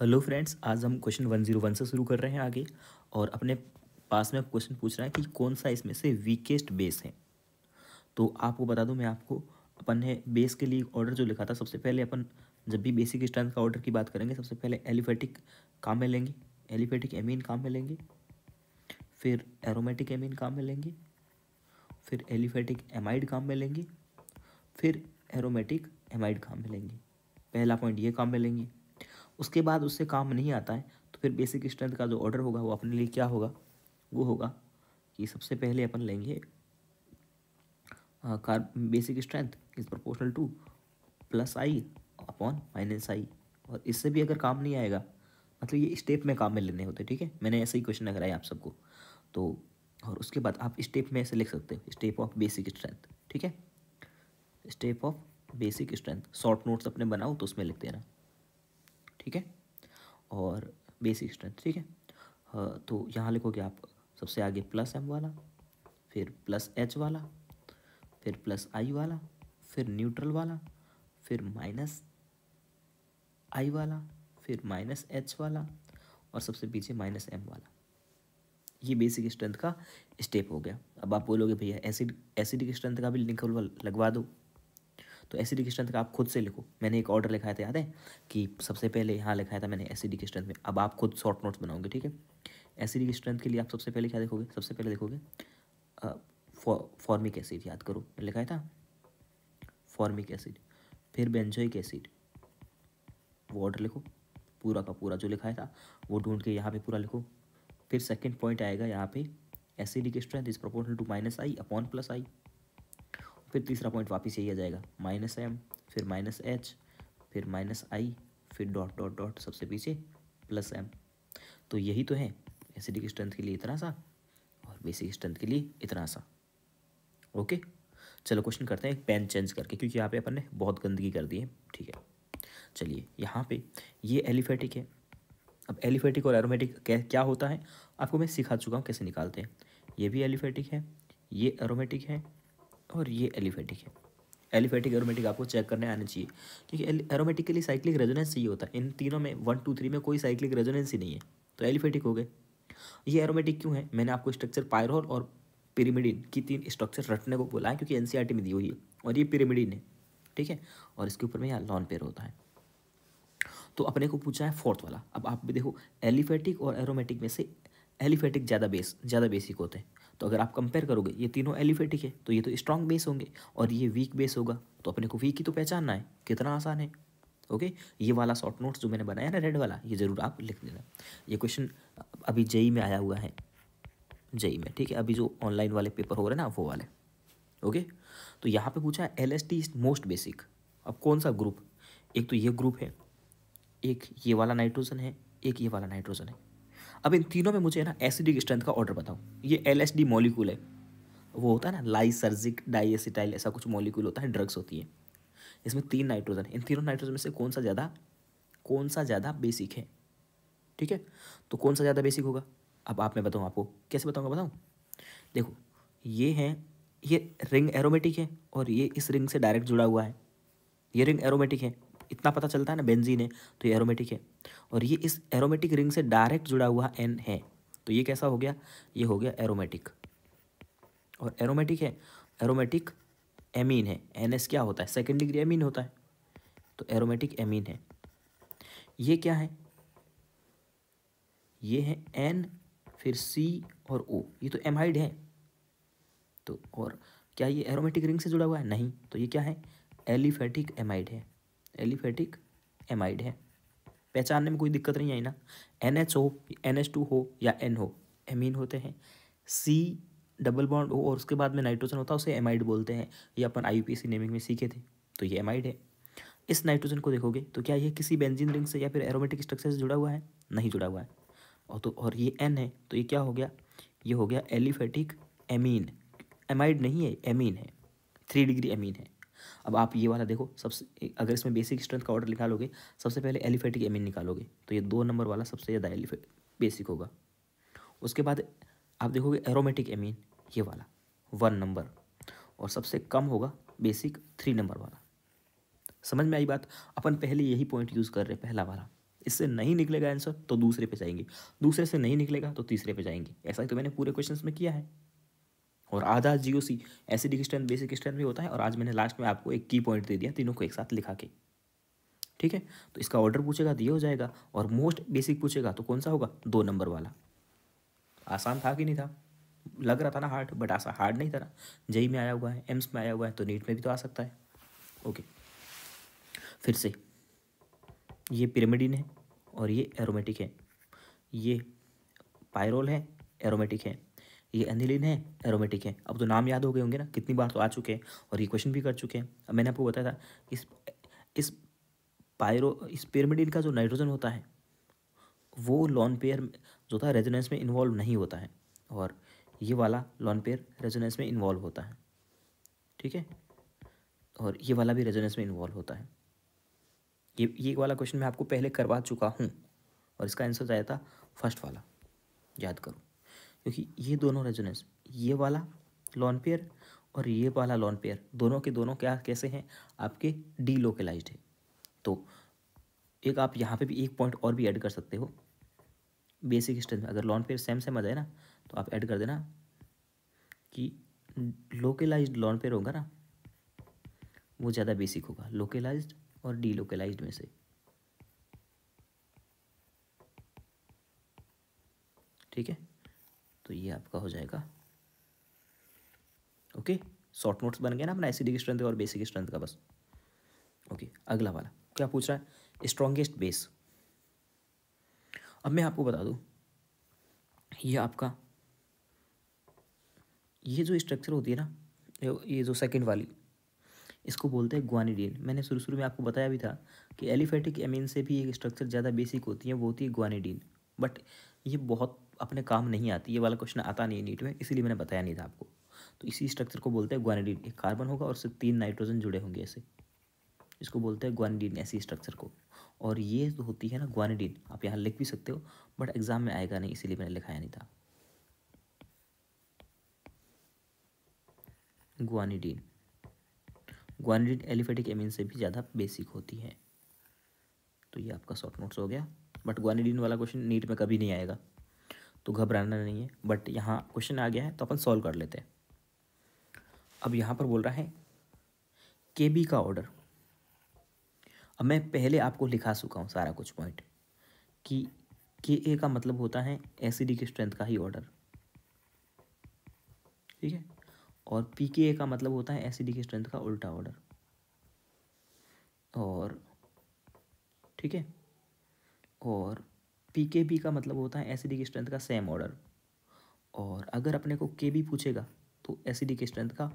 Hello friends आज हम question one zero one से शुरू कर रहे हैं आगे और अपने पास में क्वेश्चन पूछ रहा है कि कौन सा इसमें से वीकेस्ट बेस है तो आपको बता दूं मैं आपको अपन ने बेस के लिए ऑर्डर जो लिखा था सबसे पहले अपन जब भी बेसिक स्ट्रेंथ का ऑर्डर की बात करेंगे सबसे पहले एलिफेटिक काम में लेंगे एलिफेटिक एमिन काम में लेंगे फिर एरोमेटिक एमिन काम में लेंगे फिर एलिफेटिक एमाइड काम में लेंगे फिर एरोमेटिक एमाइड काम में लेंगे पहला पॉइंट ये काम में लेंगे उसके बाद उससे काम नहीं आता है तो फिर बेसिक स्ट्रेंथ का जो ऑर्डर होगा वो अपने लिए क्या होगा वो होगा कि सबसे पहले अपन लेंगे कार basic strength is proportional to plus I upon minus I और इससे भी अगर काम नहीं आएगा मतलब ये स्टेप में काम में लेने होते ठीक है मैंने ऐसे ही क्वेश्चन कराया आप सबको तो और उसके बाद आप स्टेप में ऐसे लिख सकते हो स्टेप ऑफ बेसिक स्ट्रेंथ ठीक है step of basic strength short notes अपने बनाओ तो उसमें लिख देना ठीक है और बेसिक स्ट्रेंथ ठीक है हाँ, तो यहाँ लिखोगे आप सबसे आगे प्लस एम वाला फिर प्लस एच वाला फिर प्लस आई वाला फिर न्यूट्रल वाला फिर माइनस आई वाला फिर माइनस एच वाला और सबसे पीछे माइनस एम वाला ये बेसिक स्ट्रेंथ का स्टेप हो गया अब आप बोलोगे भैया एसिड एसिडिक स्ट्रेंथ का भी लिंक लगवा दो तो एसिडिक स्ट्रेंथ का आप खुद से लिखो मैंने एक ऑर्डर लिखाया था याद है कि सबसे पहले यहाँ लिखाया था मैंने एसिडिक स्ट्रेंथ में अब आप खुद शॉर्ट नोट्स बनाओगे ठीक है एसिडिक स्ट्रेंथ के लिए आप सबसे पहले क्या देखोगे सबसे पहले देखोगे फॉर्मिक एसिड याद करो लिखाया था फॉर्मिक एसिड फिर बेंजोइक एसिड वो ऑर्डर लिखो पूरा का पूरा जो लिखाया था वो ढूंढ के यहाँ पे पूरा लिखो फिर सेकंड पॉइंट आएगा यहाँ पे acidic strength is proportional to minus I upon plus I फिर तीसरा पॉइंट वापस यही आ जाएगा माइनस एम फिर माइनस एच फिर माइनस आई फिर डॉट डॉट डॉट सबसे पीछे प्लस एम तो यही तो है एसिडिक स्ट्रेंथ के लिए इतना सा और बेसिक स्ट्रेंथ के लिए इतना सा ओके चलो क्वेश्चन करते हैं पेन चेंज करके क्योंकि यहाँ पे अपन ने बहुत गंदगी कर दी है ठीक है चलिए यहाँ पे ये एलिफेटिक है अब एलिफेटिक और एरोमेटिक क्या होता है आपको मैं सिखा चुका हूँ कैसे निकालते हैं ये भी एलिफेटिक है ये एरोमेटिक है और ये एलिफेटिक है एलिफेटिक एरोमेटिक आपको चेक करने आना चाहिए क्योंकि एरोमेटिकली साइक्लिक रेजोनेंस ही होता है इन तीनों में वन टू थ्री में कोई साइक्लिक रेजोनेंस ही नहीं है तो एलिफेटिक हो गए ये एरोमेटिक क्यों है मैंने आपको स्ट्रक्चर पायरोल और पिरीमिडिन की तीन स्ट्रक्चर रटने को बोला है क्योंकि एन e में दी हुई है और ये पिरीमिडिन है ठीक है और इसके ऊपर में यहाँ लॉन पेयर होता है तो अपने को पूछा है फोर्थ वाला अब आप भी देखो एलिफेटिक और एरोमेटिक में से एलिफेटिक ज़्यादा बेस ज़्यादा बेसिक होते हैं तो अगर आप कंपेयर करोगे ये तीनों एलिफेटिक है तो ये तो स्ट्रॉन्ग बेस होंगे और ये वीक बेस होगा तो अपने को वीक ही तो पहचानना है कितना आसान है ओके ये वाला शॉर्ट नोट्स जो मैंने बनाया ना रेड वाला ये ज़रूर आप लिख देना ये क्वेश्चन अभी जेई में आया हुआ है जेई में ठीक है अभी जो ऑनलाइन वाले पेपर हो रहे हैं ना वो वाले ओके तो यहाँ पर पूछा L S T is most basic अब कौन सा ग्रुप एक तो ये ग्रुप है एक ये वाला नाइट्रोजन है एक ये वाला नाइट्रोजन है अब इन तीनों में मुझे ना एसिडिक स्ट्रेंथ का ऑर्डर बताओ ये एल एस डी मॉलिकूल है वो होता है ना लाइसर्जिक डाइएसिटाइल ऐसा कुछ मॉलिक्यूल होता है ड्रग्स होती है इसमें तीन नाइट्रोजन इन तीनों नाइट्रोजन में से कौन सा ज़्यादा कौन सा ज़्यादा बेसिक है ठीक है तो कौन सा ज़्यादा बेसिक होगा अब आप मैं बताऊँ आपको कैसे बताऊँगा बताऊँ देखो ये है ये रिंग एरोमेटिक है और ये इस रिंग से डायरेक्ट जुड़ा हुआ है ये रिंग एरोमेटिक है इतना पता चलता है ना बेंजीन है तो ये एरोमेटिक है और ये इस एरोमेटिक रिंग से डायरेक्ट जुड़ा हुआ एन है तो ये कैसा हो गया ये हो गया एरोमेटिक और एरोमेटिक है एरोमेटिक एमीन है एन क्या होता है सेकेंड डिग्री एमीन होता है तो एरोमेटिक एमीन है ये क्या है ये है एन फिर सी और ओ ये तो एमहाइड है तो और क्या ये एरोमेटिक रिंग से जुड़ा हुआ है नहीं तो ये क्या है एलिफेटिक एमाइड है एलिफेटिक एमाइड है पहचानने में कोई दिक्कत नहीं आई ना एन एच हो एन एच टू हो या एन हो एमीन होते हैं सी डबल बॉन्ड हो और उसके बाद में नाइट्रोजन होता है उसे एमाइड बोलते हैं ये अपन आई नेमिंग में सीखे थे तो ये एमाइड है इस नाइट्रोजन को देखोगे तो क्या ये किसी बेंजीन रिंग से या फिर एरोमेटिक स्ट्रक्चर से जुड़ा हुआ है नहीं जुड़ा हुआ है और तो और ये एन है तो ये क्या हो गया ये हो गया एलिफेटिक एमीन एमाइड नहीं है एमीन है थ्री डिग्री एमीन है अब आप ये वाला देखो सबसे अगर इसमें बेसिक स्ट्रेंथ का ऑर्डर निकालोगे सबसे पहले एलिफेटिक एमिन निकालोगे तो ये दो नंबर वाला सबसे ज़्यादा एलिफेट बेसिक होगा उसके बाद आप देखोगे एरोमेटिक एमिन ये वाला वन नंबर और सबसे कम होगा बेसिक थ्री नंबर वाला समझ में आई बात अपन पहले यही पॉइंट यूज़ कर रहे हैं पहला वाला इससे नहीं निकलेगा आंसर तो दूसरे पे जाएंगे दूसरे से नहीं निकलेगा तो तीसरे पे जाएंगे ऐसा ही तो मैंने पूरे क्वेश्चंस में किया है और आधा G O C acidic strength basic strength भी होता है और आज मैंने लास्ट में आपको एक की पॉइंट दे दिया तीनों को एक साथ लिखा के ठीक है तो इसका ऑर्डर पूछेगा दिया हो जाएगा और मोस्ट बेसिक पूछेगा तो कौन सा होगा दो नंबर वाला आसान था कि नहीं था लग रहा था ना हार्ड बट आसान हार्ड नहीं था ना जेई में आया हुआ है एम्स में आया हुआ है तो नीट में भी तो आ सकता है ओके फिर से ये पिरामिडिन है और ये एरोमेटिक है ये पायरोल है एरोमेटिक है ये एनिलिन है एरोमेटिक है अब तो नाम याद हो गए होंगे ना कितनी बार तो आ चुके हैं और ये क्वेश्चन भी कर चुके हैं अब मैंने आपको बताया था इस इस पायरो इस पेरमिडिन का जो नाइट्रोजन होता है वो लॉन पेयर जो था रेजोनेंस में इन्वॉल्व नहीं होता है और ये वाला लॉन पेयर रेजोनेंस में इन्वॉल्व होता है ठीक है और ये वाला भी रेजोनेंस में इन्वॉल्व होता है ये ये वाला क्वेश्चन मैं आपको पहले करवा चुका हूँ और इसका आंसर चाहिए था फर्स्ट वाला याद करो क्योंकि ये दोनों रेजोनेंस ये वाला लॉन पेयर और ये वाला लॉन पेयर दोनों के दोनों क्या कैसे हैं आपके डी लोकलाइज है तो एक आप यहाँ पे भी एक पॉइंट और भी ऐड कर सकते हो बेसिक स्ट्रेंथ में अगर लॉन पेयर सेम सेम आ जाए ना तो आप ऐड कर देना कि लोकलाइज्ड लॉन पेयर होगा ना वो ज़्यादा बेसिक होगा लोकलाइज्ड और डी लोकलाइज्ड में से ठीक है तो ये आपका हो जाएगा ओके शॉर्ट नोट्स बन गए ना अपना एसिडिक स्ट्रेंथ और बेसिक स्ट्रेंथ का बस ओके अगला वाला क्या पूछ रहा है स्ट्रॉन्गेस्ट बेस अब मैं आपको बता दूँ ये आपका ये जो स्ट्रक्चर होती है ना ये जो सेकंड वाली इसको बोलते हैं ग्वानिडीन मैंने शुरू शुरू में आपको बताया भी था कि एलिफेटिक एमीन से भी एक स्ट्रक्चर ज़्यादा बेसिक होती है वो होती है ग्वानिडीन बट ये बहुत अपने काम नहीं आती ये वाला क्वेश्चन आता नहीं है नीट में इसीलिए मैंने बताया नहीं था आपको तो इसी स्ट्रक्चर को बोलते हैं ग्वानिडीन एक कार्बन होगा और उससे तीन नाइट्रोजन जुड़े होंगे ऐसे इसको बोलते हैं ग्वानिडीन ऐसी स्ट्रक्चर को और ये जो होती है ना ग्वानिडीन आप यहाँ लिख भी सकते हो बट एग्ज़ाम में आएगा नहीं इसीलिए मैंने लिखाया नहीं था ग्वानिडीन ग्वानिडीन एलिफेटिक एमिन से भी ज़्यादा बेसिक होती है तो ये आपका शॉर्ट नोट्स हो गया बट ग्वानिडीन वाला क्वेश्चन नीट में कभी नहीं आएगा तो घबराना नहीं है बट यहाँ क्वेश्चन आ गया है तो अपन सॉल्व कर लेते हैं अब यहाँ पर बोल रहा है के बी का ऑर्डर अब मैं पहले आपको लिखा चुका हूँ सारा कुछ पॉइंट कि के ए का मतलब होता है की स्ट्रेंथ का ही ऑर्डर ठीक है और पी के ए का मतलब होता है की स्ट्रेंथ का उल्टा ऑर्डर और ठीक है और पी के बी का मतलब होता है एसिडिक स्ट्रेंथ का सेम ऑर्डर और अगर अपने को के बी पूछेगा तो एसिडिक स्ट्रेंथ का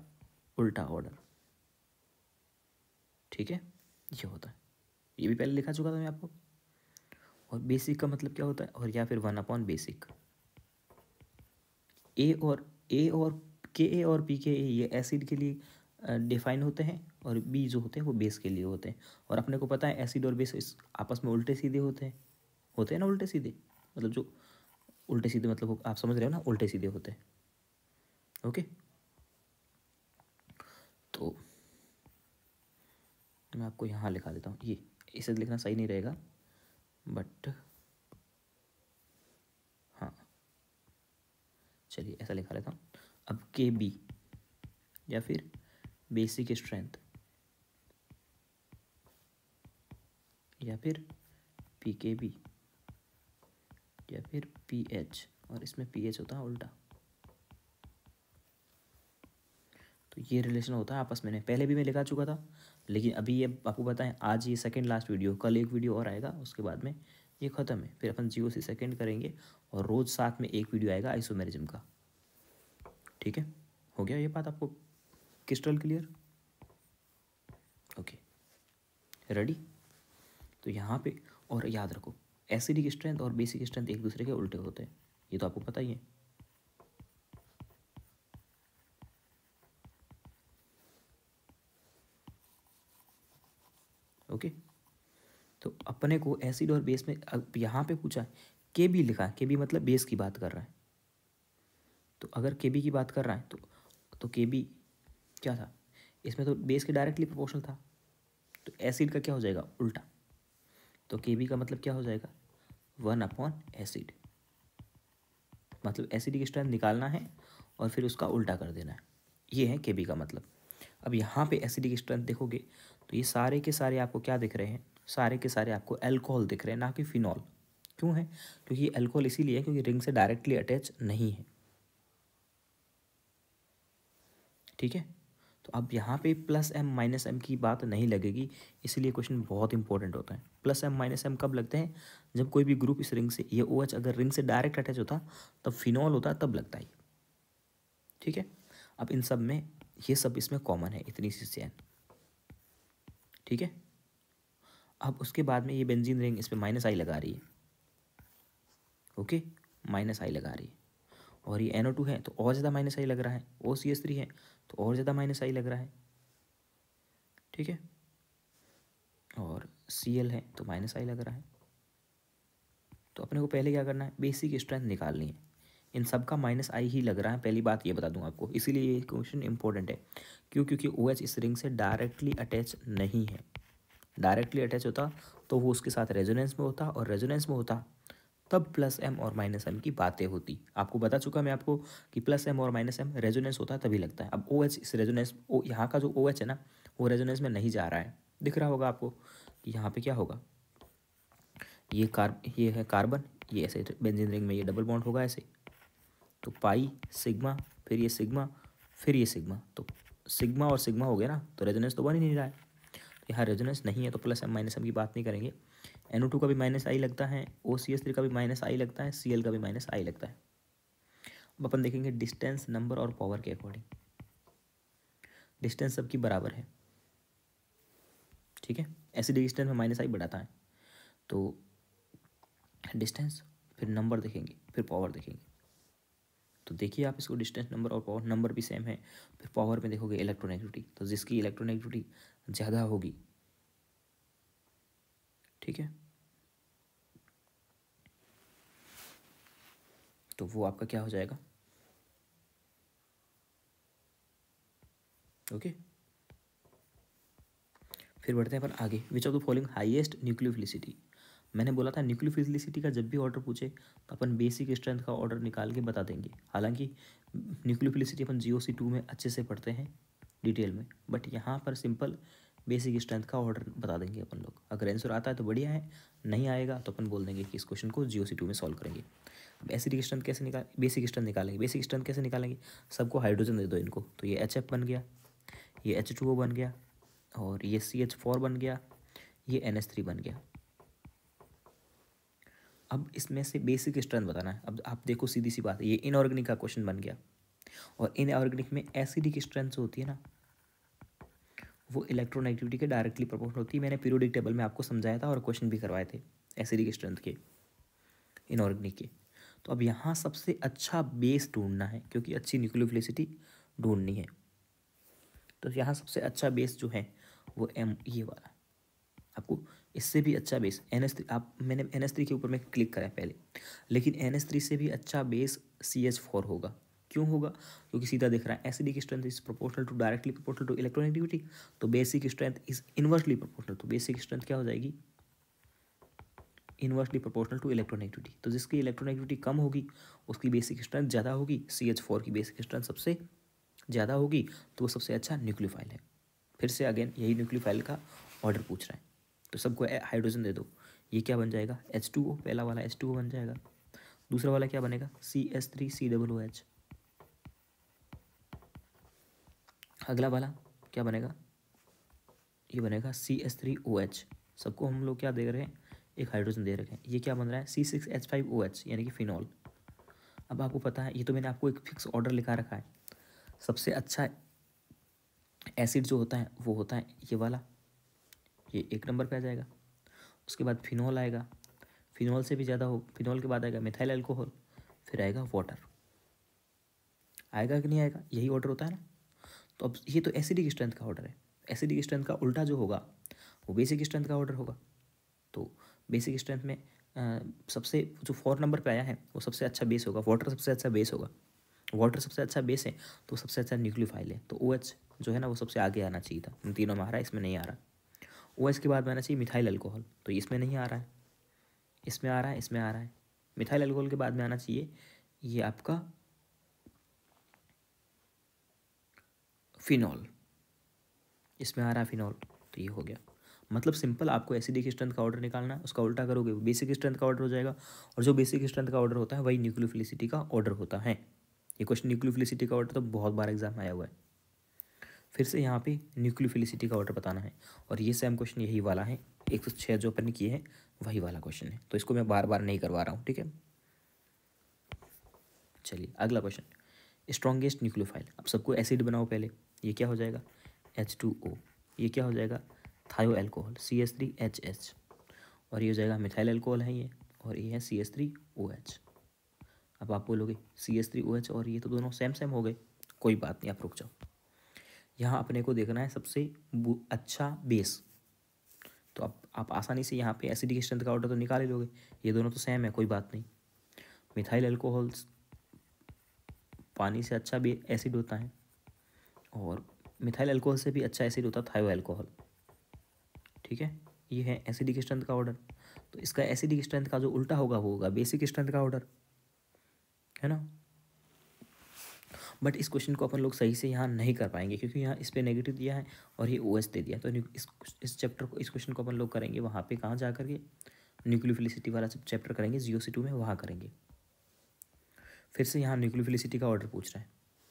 उल्टा ऑर्डर ठीक है ये होता है ये भी पहले लिखा चुका था मैं आपको और बेसिक का मतलब क्या होता है और या फिर वन अपॉन बेसिक ए और ए और के ए और पी के ए ये एसिड के लिए डिफाइन होते हैं और बी जो होते हैं वो बेस के लिए होते हैं और अपने को पता है एसिड और बेस आपस में उल्टे सीधे होते हैं होते हैं ना उल्टे सीधे मतलब जो उल्टे सीधे मतलब आप समझ रहे हो ना उल्टे सीधे होते हैं ओके तो मैं आपको यहाँ लिखा देता हूँ ये इसे लिखना सही नहीं रहेगा बट हाँ चलिए ऐसा लिखा लेता हूँ अब के बी या फिर बेसिक स्ट्रेंथ या फिर पी के बी या फिर पी एच और इसमें पी एच होता है उल्टा तो ये रिलेशन होता है आपस में पहले भी मैं लिखा चुका था लेकिन अभी ये आपको बताएं आज ये सेकंड लास्ट वीडियो कल एक वीडियो और आएगा उसके बाद में ये ख़त्म है फिर अपन जियो से सेकेंड करेंगे और रोज़ साथ में एक वीडियो आएगा आइसोमेरिज्म का ठीक है हो गया ये बात आपको क्रिस्टल क्लियर ओके रेडी तो यहाँ पे और याद रखो एसिडिक स्ट्रेंथ और बेसिक स्ट्रेंथ एक दूसरे के उल्टे होते हैं ये तो आपको पता ही है ओके तो अपने को एसिड और बेस में अब यहाँ पे पूछा है के बी लिखा है के बी मतलब बेस की बात कर रहा है तो अगर के बी की बात कर रहा है तो तो के बी क्या था इसमें तो बेस के डायरेक्टली प्रोपोर्शनल था तो एसिड का क्या हो जाएगा उल्टा तो के बी का मतलब क्या हो जाएगा वन अपॉन एसिड मतलब एसिडिक स्ट्रेंथ निकालना है और फिर उसका उल्टा कर देना है ये है के का मतलब अब यहाँ पे एसिडिक स्ट्रेंथ देखोगे तो ये सारे के सारे आपको क्या दिख रहे हैं सारे के सारे आपको एल्कोहल दिख रहे हैं ना कि फिनॉल क्यों है क्योंकि एल्कोहल इसीलिए है क्योंकि रिंग से डायरेक्टली अटैच नहीं है ठीक है तो अब यहाँ पे प्लस एम माइनस एम की बात नहीं लगेगी इसलिए क्वेश्चन बहुत इंपॉर्टेंट होता है प्लस एम माइनस एम कब लगते हैं जब कोई भी ग्रुप इस रिंग से ये ओ OH अगर रिंग से डायरेक्ट अटैच होता तब फिनॉल होता तब लगता है ठीक है अब इन सब में ये सब इसमें कॉमन है इतनी सी चैन ठीक है अब उसके बाद में ये बेंजीन रिंग इस पर माइनस आई लगा रही है ओके माइनस आई लगा रही है और ये एन है तो और ज़्यादा माइनस आई लग रहा है ओ सी एस थ्री है तो और ज़्यादा माइनस आई लग रहा है ठीक है और सी एल है तो माइनस आई लग रहा है तो अपने को पहले क्या करना है बेसिक स्ट्रेंथ निकालनी है इन सब का माइनस आई ही लग रहा है पहली बात ये बता दूँ आपको इसीलिए ये क्वेश्चन इंपॉर्टेंट है क्यों क्योंकि ओ एच इस रिंग से डायरेक्टली अटैच नहीं है डायरेक्टली अटैच होता तो वो उसके साथ रेजोनेंस में होता और रेजोनेंस में होता तब प्लस एम और माइनस एम की बातें होती आपको बता चुका मैं आपको कि प्लस एम और माइनस एम रेजोनेंस होता है तभी लगता है अब ओ OH, एच इस रेजोनेंस ओ यहाँ का जो ओ OH है ना वो रेजोनेंस में नहीं जा रहा है दिख रहा होगा आपको कि यहाँ पे क्या होगा ये कार्ब ये है कार्बन ये ऐसे बेंजिन रिंग में ये डबल बॉन्ड होगा ऐसे तो पाई सिग्मा फिर ये सिग्मा फिर ये सिग्मा तो सिग्मा और सिग्मा हो गया ना तो रेजोनेंस तो बन ही नहीं रहा है तो यहाँ रेजोनेंस नहीं है तो प्लस एम माइनस एम की बात नहीं करेंगे एन टू का भी माइनस आई लगता है ओ सी एस थ्री का भी माइनस आई लगता है सी एल का भी माइनस आई लगता है अब अपन देखेंगे डिस्टेंस नंबर और पावर के अकॉर्डिंग डिस्टेंस सबकी बराबर है ठीक है ऐसे डिस्टेंस में माइनस आई बढ़ाता है तो डिस्टेंस फिर नंबर देखेंगे फिर पावर देखेंगे तो देखिए आप इसको डिस्टेंस नंबर और पावर नंबर भी सेम है फिर पावर में देखोगे इलेक्ट्रोनेगेटिविटी तो जिसकी इलेक्ट्रोनेगेटिविटी ज़्यादा होगी ठीक है तो वो आपका क्या हो जाएगा ओके okay? फिर बढ़ते हैं अपन आगे which of the following highest nucleophilicity मैंने बोला था न्यूक्लियोफिलिसिटी का जब भी ऑर्डर पूछे तो अपन बेसिक स्ट्रेंथ का ऑर्डर निकाल के बता देंगे हालांकि न्यूक्लियोफिलिसिटी अपन जी सी टू में अच्छे से पढ़ते हैं डिटेल में बट यहाँ पर सिंपल बेसिक स्ट्रेंथ का ऑर्डर बता देंगे अपन लोग अगर आंसर आता है तो बढ़िया है नहीं आएगा तो अपन बोल देंगे कि इस क्वेश्चन को जी सी टू में सॉल्व करेंगे एसिडिक स्ट्रेंथ कैसे निकाल बेसिक स्ट्रेंथ निकालेंगे बेसिक स्ट्रेंथ कैसे निकालेंगे सबको हाइड्रोजन दे दो इनको तो ये एच बन गया ये एच बन गया और ये सी एच फोर बन गया ये एन एच थ्री बन गया अब इसमें से बेसिक स्ट्रेंथ बताना है अब आप देखो सीधी सी बात है ये इनऑर्गेनिक का क्वेश्चन बन गया और इनऑर्गेनिक में एसिडिक स्ट्रेंथ जो होती है ना वो इलेक्ट्रोनेगेटिविटी के डायरेक्टली प्रपोर्शन होती है मैंने पीरियोडिक टेबल में आपको समझाया था और क्वेश्चन भी करवाए थे एसिडिक स्ट्रेंथ के इनऑर्गेनिक के तो अब यहाँ सबसे अच्छा बेस ढूंढना है क्योंकि अच्छी न्यूक्लियोफिलिसिटी ढूंढनी है तो यहाँ सबसे अच्छा बेस जो है वो एम ये वाला आपको इससे भी अच्छा बेस एन एस थ्री आप मैंने एन एस थ्री के ऊपर में क्लिक करा है पहले लेकिन एन एस थ्री से भी अच्छा बेस सी एच फोर होगा क्यों होगा क्योंकि सीधा दिख रहा है acidic strength is proportional to directly proportional to electronegativity तो basic strength is inversely proportional तो बेसिक स्ट्रेंथ क्या हो जाएगी इन्वर्सली प्रोपोर्शनल टू इलेक्ट्रोनेगेटिविटी तो जिसकी इलेक्ट्रोनेगेटिविटी कम होगी उसकी बेसिक स्ट्रेंथ ज़्यादा होगी सी एच फोर की बेसिक स्ट्रेंथ सबसे ज़्यादा होगी तो वो सबसे अच्छा न्यूक्लियोफाइल है फिर से अगेन यही न्यूक्लियोफाइल का ऑर्डर पूछ रहा है तो सबको हाइड्रोजन दे दो ये क्या बन जाएगा एच टू ओ पहला वाला एच टू ओ बन जाएगा दूसरा वाला क्या बनेगा C S three C double O H अगला वाला क्या बनेगा ये बनेगा C S three O H सबको हम लोग क्या देख रहे हैं एक हाइड्रोजन दे रखे हैं ये क्या बन रहा है C six H five O H यानी कि फिनॉल अब आपको पता है ये तो मैंने आपको एक फिक्स ऑर्डर लिखा रखा है सबसे अच्छा एसिड जो होता है वो होता है ये वाला ये एक नंबर पे आ जाएगा उसके बाद फिनॉल आएगा फिनॉल से भी ज़्यादा हो फिनॉल के बाद आएगा मिथाइल अल्कोहल फिर आएगा वाटर आएगा कि नहीं आएगा यही ऑर्डर होता है ना तो अब ये तो एसिडिक स्ट्रेंथ का ऑर्डर है एसिडिक स्ट्रेंथ का उल्टा जो होगा वो बेसिक स्ट्रेंथ का ऑर्डर होगा तो बेसिक स्ट्रेंथ में आ, सबसे जो फोर नंबर पे आया है वो सबसे अच्छा बेस होगा वाटर सबसे अच्छा बेस होगा वाटर सबसे अच्छा बेस है तो सबसे अच्छा न्यूक्लियोफाइल है तो ओ OH जो है ना वो सबसे आगे आना चाहिए था उन तीनों में आ रहा है इसमें नहीं आ रहा ओ OH के बाद में आना चाहिए मिथाइल अल्कोहल तो इसमें नहीं आ रहा है इसमें आ रहा है इसमें आ रहा है मिथाइल अल्कोहल के बाद में आना चाहिए ये आपका फिनॉल इसमें आ रहा है फिनॉल तो ये हो गया मतलब सिंपल आपको एसिडिक स्ट्रेंथ का ऑर्डर निकालना है उसका उल्टा करोगे बेसिक स्ट्रेंथ का ऑर्डर हो जाएगा और जो बेसिक स्ट्रेंथ का ऑर्डर होता है वही न्यूक्लियोफिलिसिटी का ऑर्डर होता है ये क्वेश्चन न्यूक्लियोफिलिसिटी का ऑर्डर तो बहुत बार एग्जाम आया हुआ है फिर से यहाँ पे न्यूक्लियोफिलिसिटी का ऑर्डर बताना है और ये सेम क्वेश्चन यही वाला है एक सौ छः जो अपन किए हैं वही वाला क्वेश्चन है तो इसको मैं बार बार नहीं करवा रहा हूँ ठीक है चलिए अगला क्वेश्चन स्ट्रॉन्गेस्ट न्यूक्लियोफाइल अब सबको एसिड बनाओ पहले ये क्या हो जाएगा एच टू ओ ये क्या हो जाएगा thio alcohol C S three H H और ये हो जाएगा मिथाइल एल्कोहल है ये और ये है C S three O H अब आप बोलोगे C S three O H और ये तो दोनों सेम सेम हो गए कोई बात नहीं आप रुक जाओ यहाँ अपने को देखना है सबसे अच्छा बेस तो आप आप आसानी से यहाँ पे एसिडिक स्ट्रेंथ का ऑर्डर तो निकाल ही लोगे ये दोनों तो सेम है कोई बात नहीं मिथाइल एल्कोहल्स पानी से अच्छा भी एसिड होता है और मिथाइल एल्कोहल से भी अच्छा एसिड होता है थायो एल्कोहल ठीक है ये है एसिडिक स्ट्रेंथ का ऑर्डर तो इसका एसिडिक स्ट्रेंथ का जो उल्टा होगा वो होगा बेसिक स्ट्रेंथ का ऑर्डर है ना बट इस क्वेश्चन को अपन लोग सही से यहाँ नहीं कर पाएंगे क्योंकि यहाँ इस पर नेगेटिव दिया है और ये ओ दे दिया तो इस इस चैप्टर को इस क्वेश्चन को अपन लोग करेंगे वहाँ पे कहाँ जा करके न्यूक्लियोफिलिसिटी वाला चैप्टर करेंगे जियो सी टू में वहाँ करेंगे फिर से यहाँ न्यूक्लियोफिलिसिटी का ऑर्डर पूछ रहा है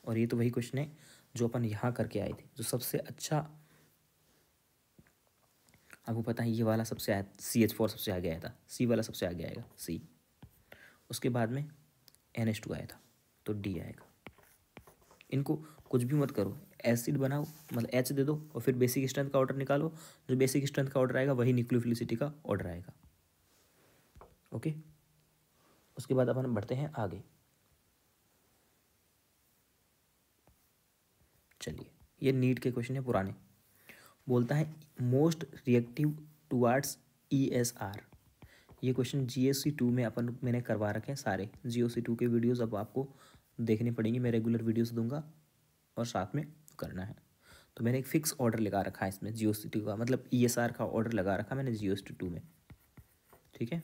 और ये तो वही क्वेश्चन है जो अपन यहाँ करके आए थे जो सबसे अच्छा आपको पता है ये वाला सबसे आया सी एच फोर सबसे आगे आया था सी वाला सबसे आगे आएगा सी उसके बाद में एन एच टू आया था तो डी आएगा इनको कुछ भी मत करो एसिड बनाओ मतलब एच दे दो और फिर बेसिक स्ट्रेंथ का ऑर्डर निकालो जो बेसिक स्ट्रेंथ का ऑर्डर आएगा वही न्यूक्लियोफिलिसिटी का ऑर्डर आएगा ओके उसके बाद अपन बढ़ते हैं आगे चलिए ये नीट के क्वेश्चन है पुराने बोलता है most reactive towards E S R ये question G S C two में अपन मैंने करवा रखे हैं सारे जी ओ सी टू के वीडियोज़ अब आपको देखने पड़ेंगे मैं रेगुलर वीडियोज़ दूंगा और साथ में करना है तो मैंने एक फ़िक्स ऑर्डर लगा रखा है इसमें जी ओ सी टू का मतलब ई एस आर का ऑर्डर लगा रखा मैंने जी ओ सी टू में ठीक है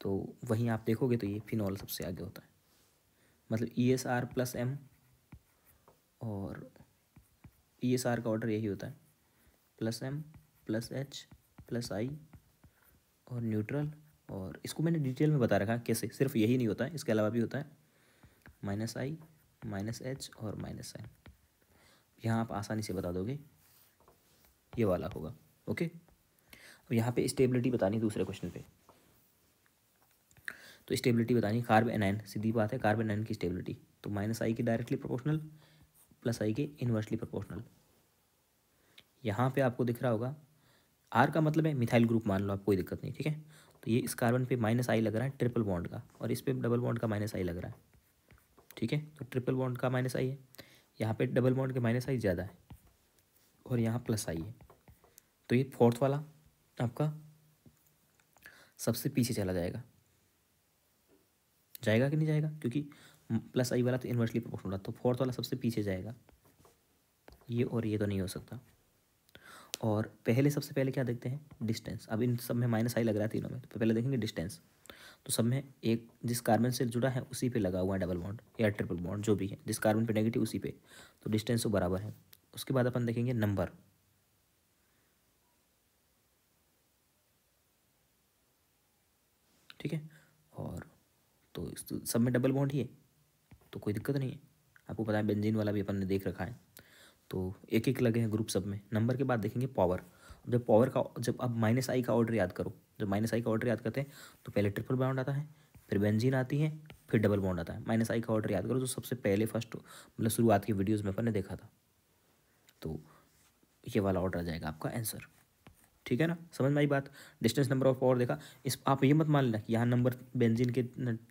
तो वहीं आप देखोगे तो ये फिनॉल सबसे आगे होता है मतलब E S R plus M और पी एस आर का ऑर्डर यही होता है plus M plus H plus I और न्यूट्रल और इसको मैंने डिटेल में बता रखा कैसे सिर्फ यही नहीं होता है इसके अलावा भी होता है माइनस आई माइनस एच और माइनस आई यहाँ आप आसानी से बता दोगे ये वाला होगा ओके अब यहाँ पे स्टेबिलिटी बतानी दूसरे क्वेश्चन पे तो स्टेबिलिटी बतानी कार्बन एनाइन सीधी बात है कार्बन एनाइन की स्टेबिलिटी तो माइनस आई की डायरेक्टली प्रोपोर्शनल प्लस आई के इन्वर्सली प्रोपोर्शनल यहाँ पे आपको दिख रहा होगा आर का मतलब है मिथाइल ग्रुप मान लो आप कोई दिक्कत नहीं ठीक है तो ये इस कार्बन पे माइनस आई लग रहा है ट्रिपल बॉन्ड का और इस पर डबल बॉन्ड का माइनस आई लग रहा है ठीक है तो ट्रिपल बॉन्ड का माइनस आई है यहाँ पर डबल बॉन्ड के माइनस आई ज़्यादा है और यहाँ प्लस आई है तो ये फोर्थ वाला आपका सबसे पीछे चला जाएगा जाएगा कि नहीं जाएगा क्योंकि प्लस हम्म, आई वाला तो इन्वर्सली प्रोपोर्शनल होगा तो फोर्थ वाला सबसे पीछे जाएगा ये और ये तो नहीं हो सकता और पहले सबसे पहले क्या देखते हैं डिस्टेंस अब इन सब में माइनस आई लग रहा है तीनों में तो पहले देखेंगे डिस्टेंस तो सब में एक जिस कार्बन से जुड़ा है उसी पे लगा हुआ है डबल बॉन्ड या ट्रिपल बॉन्ड जो भी है जिस कार्बन पे नेगेटिव उसी पे तो डिस्टेंस तो बराबर है उसके बाद अपन देखेंगे नंबर ठीक है और तो, तो सब में डबल बॉन्ड ही है तो कोई दिक्कत नहीं है आपको पता है बेंजीन वाला भी अपन ने देख रखा है तो एक एक लगे हैं ग्रुप सब में नंबर के बाद देखेंगे पावर जब पावर का जब अब माइनस आई का ऑर्डर याद करो जब माइनस आई का ऑर्डर याद करते हैं तो पहले ट्रिपल बाउंड आता है फिर बेंजीन आती है फिर डबल बाउंड आता है माइनस आई का ऑर्डर याद करो जो सबसे पहले फर्स्ट मतलब शुरुआत की वीडियोज़ में अपन ने देखा था तो ये वाला ऑर्डर आ जाएगा आपका आंसर ठीक है ना समझ में आई बात डिस्टेंस नंबर ऑफ पावर देखा इस आप ये मत मान लेना कि यहाँ नंबर बेंजीन के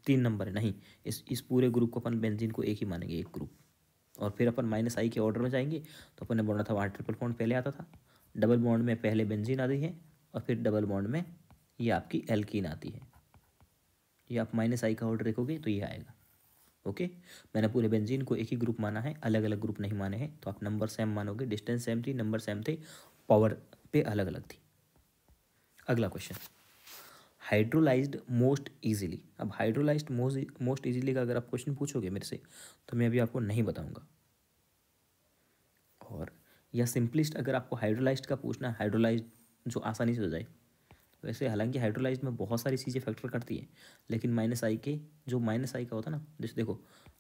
तीन नंबर है नहीं इस इस पूरे ग्रुप को अपन बेंजीन को एक ही मानेंगे एक ग्रुप और फिर अपन माइनस आई के ऑर्डर में जाएंगे तो अपन ने बोलना था वहाँ ट्रिपल बॉन्ड पहले आता था डबल बॉन्ड में पहले बेंजीन आती है और फिर डबल बॉन्ड में ये आपकी एल्किन आती है ये आप माइनस आई का ऑर्डर देखोगे तो ये आएगा ओके मैंने पूरे बेंजीन को एक ही ग्रुप माना है अलग अलग ग्रुप नहीं माने हैं तो आप नंबर सेम मानोगे डिस्टेंस सेम थी नंबर सेम थे पावर पे अलग अलग थी अगला क्वेश्चन हाइड्रोलाइज्ड मोस्ट इजीली अब हाइड्रोलाइज्ड मोस्ट मोस्ट इजीली का अगर आप क्वेश्चन पूछोगे मेरे से तो मैं अभी आपको नहीं बताऊंगा और या सिंपलिस्ट अगर आपको हाइड्रोलाइज्ड का पूछना है हाइड्रोलाइज्ड जो आसानी से हो जाए वैसे तो हालांकि हाइड्रोलाइज में बहुत सारी चीज़ें फैक्टर करती हैं लेकिन माइनस आई के जो माइनस आई का होता है ना जैसे देखो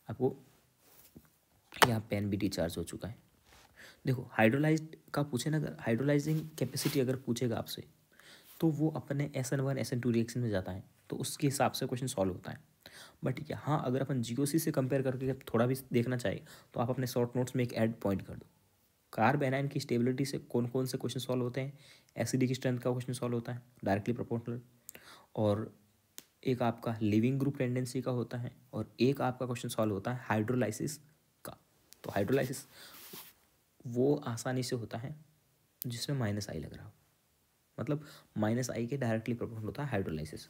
आपको यहाँ पेन भी डिचार्ज हो चुका है देखो हाइड्रोलाइज का पूछे ना अगर हाइड्रोलाइजिंग कैपेसिटी अगर पूछेगा आपसे तो वो अपने S N one S N two reaction में जाता है तो उसके हिसाब से क्वेश्चन सॉल्व होता है बट यहाँ अगर अपन जी से कंपेयर करके थोड़ा भी देखना चाहिए तो आप अपने शॉर्ट नोट्स में एक एड पॉइंट कर दो कार्ब एनाइन की स्टेबिलिटी से कौन कौन से क्वेश्चन सॉल्व होते हैं एसिडी की स्ट्रेंथ का क्वेश्चन सॉल्व होता है डायरेक्टली प्रोपोर्शनल और एक आपका लिविंग ग्रुप टेंडेंसी का होता है और एक आपका क्वेश्चन सॉल्व होता है हाइड्रोलाइसिस का तो हाइड्रोलाइसिस वो आसानी से होता है जिसमें माइनस आई लग रहा हो मतलब माइनस आई के डायरेक्टली प्रोपोर्शनल होता है हाइड्रोलाइसिस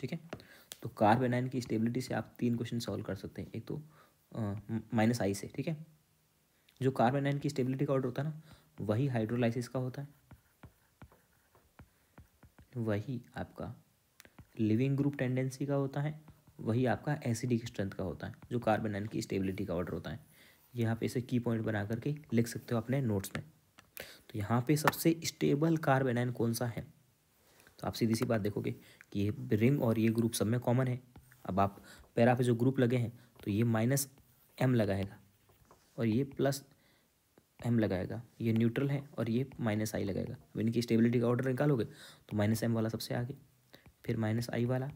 ठीक है तो कार्बेनाइन की स्टेबिलिटी से आप तीन क्वेश्चन सॉल्व कर सकते हैं एक तो माइनस आई से ठीक है जो कार्बेनाइन की स्टेबिलिटी का ऑर्डर होता है ना वही हाइड्रोलाइसिस का होता है वही आपका लिविंग ग्रुप टेंडेंसी का होता है वही आपका एसिडिक स्ट्रेंथ का होता है जो कार्बेनाइन की स्टेबिलिटी का ऑर्डर होता है ये आप इसे की पॉइंट बना करके लिख सकते हो अपने नोट्स में तो यहाँ पे सबसे स्टेबल कार्बन आयन कौन सा है तो आप सीधी सी बात देखोगे कि ये रिंग और ये ग्रुप सब में कॉमन है अब आप पैरा पे जो ग्रुप लगे हैं तो ये माइनस एम लगाएगा और ये प्लस एम लगाएगा ये न्यूट्रल है और ये माइनस आई लगाएगा अब इनकी स्टेबिलिटी का ऑर्डर निकालोगे तो माइनस एम वाला सबसे आगे फिर माइनस आई वाला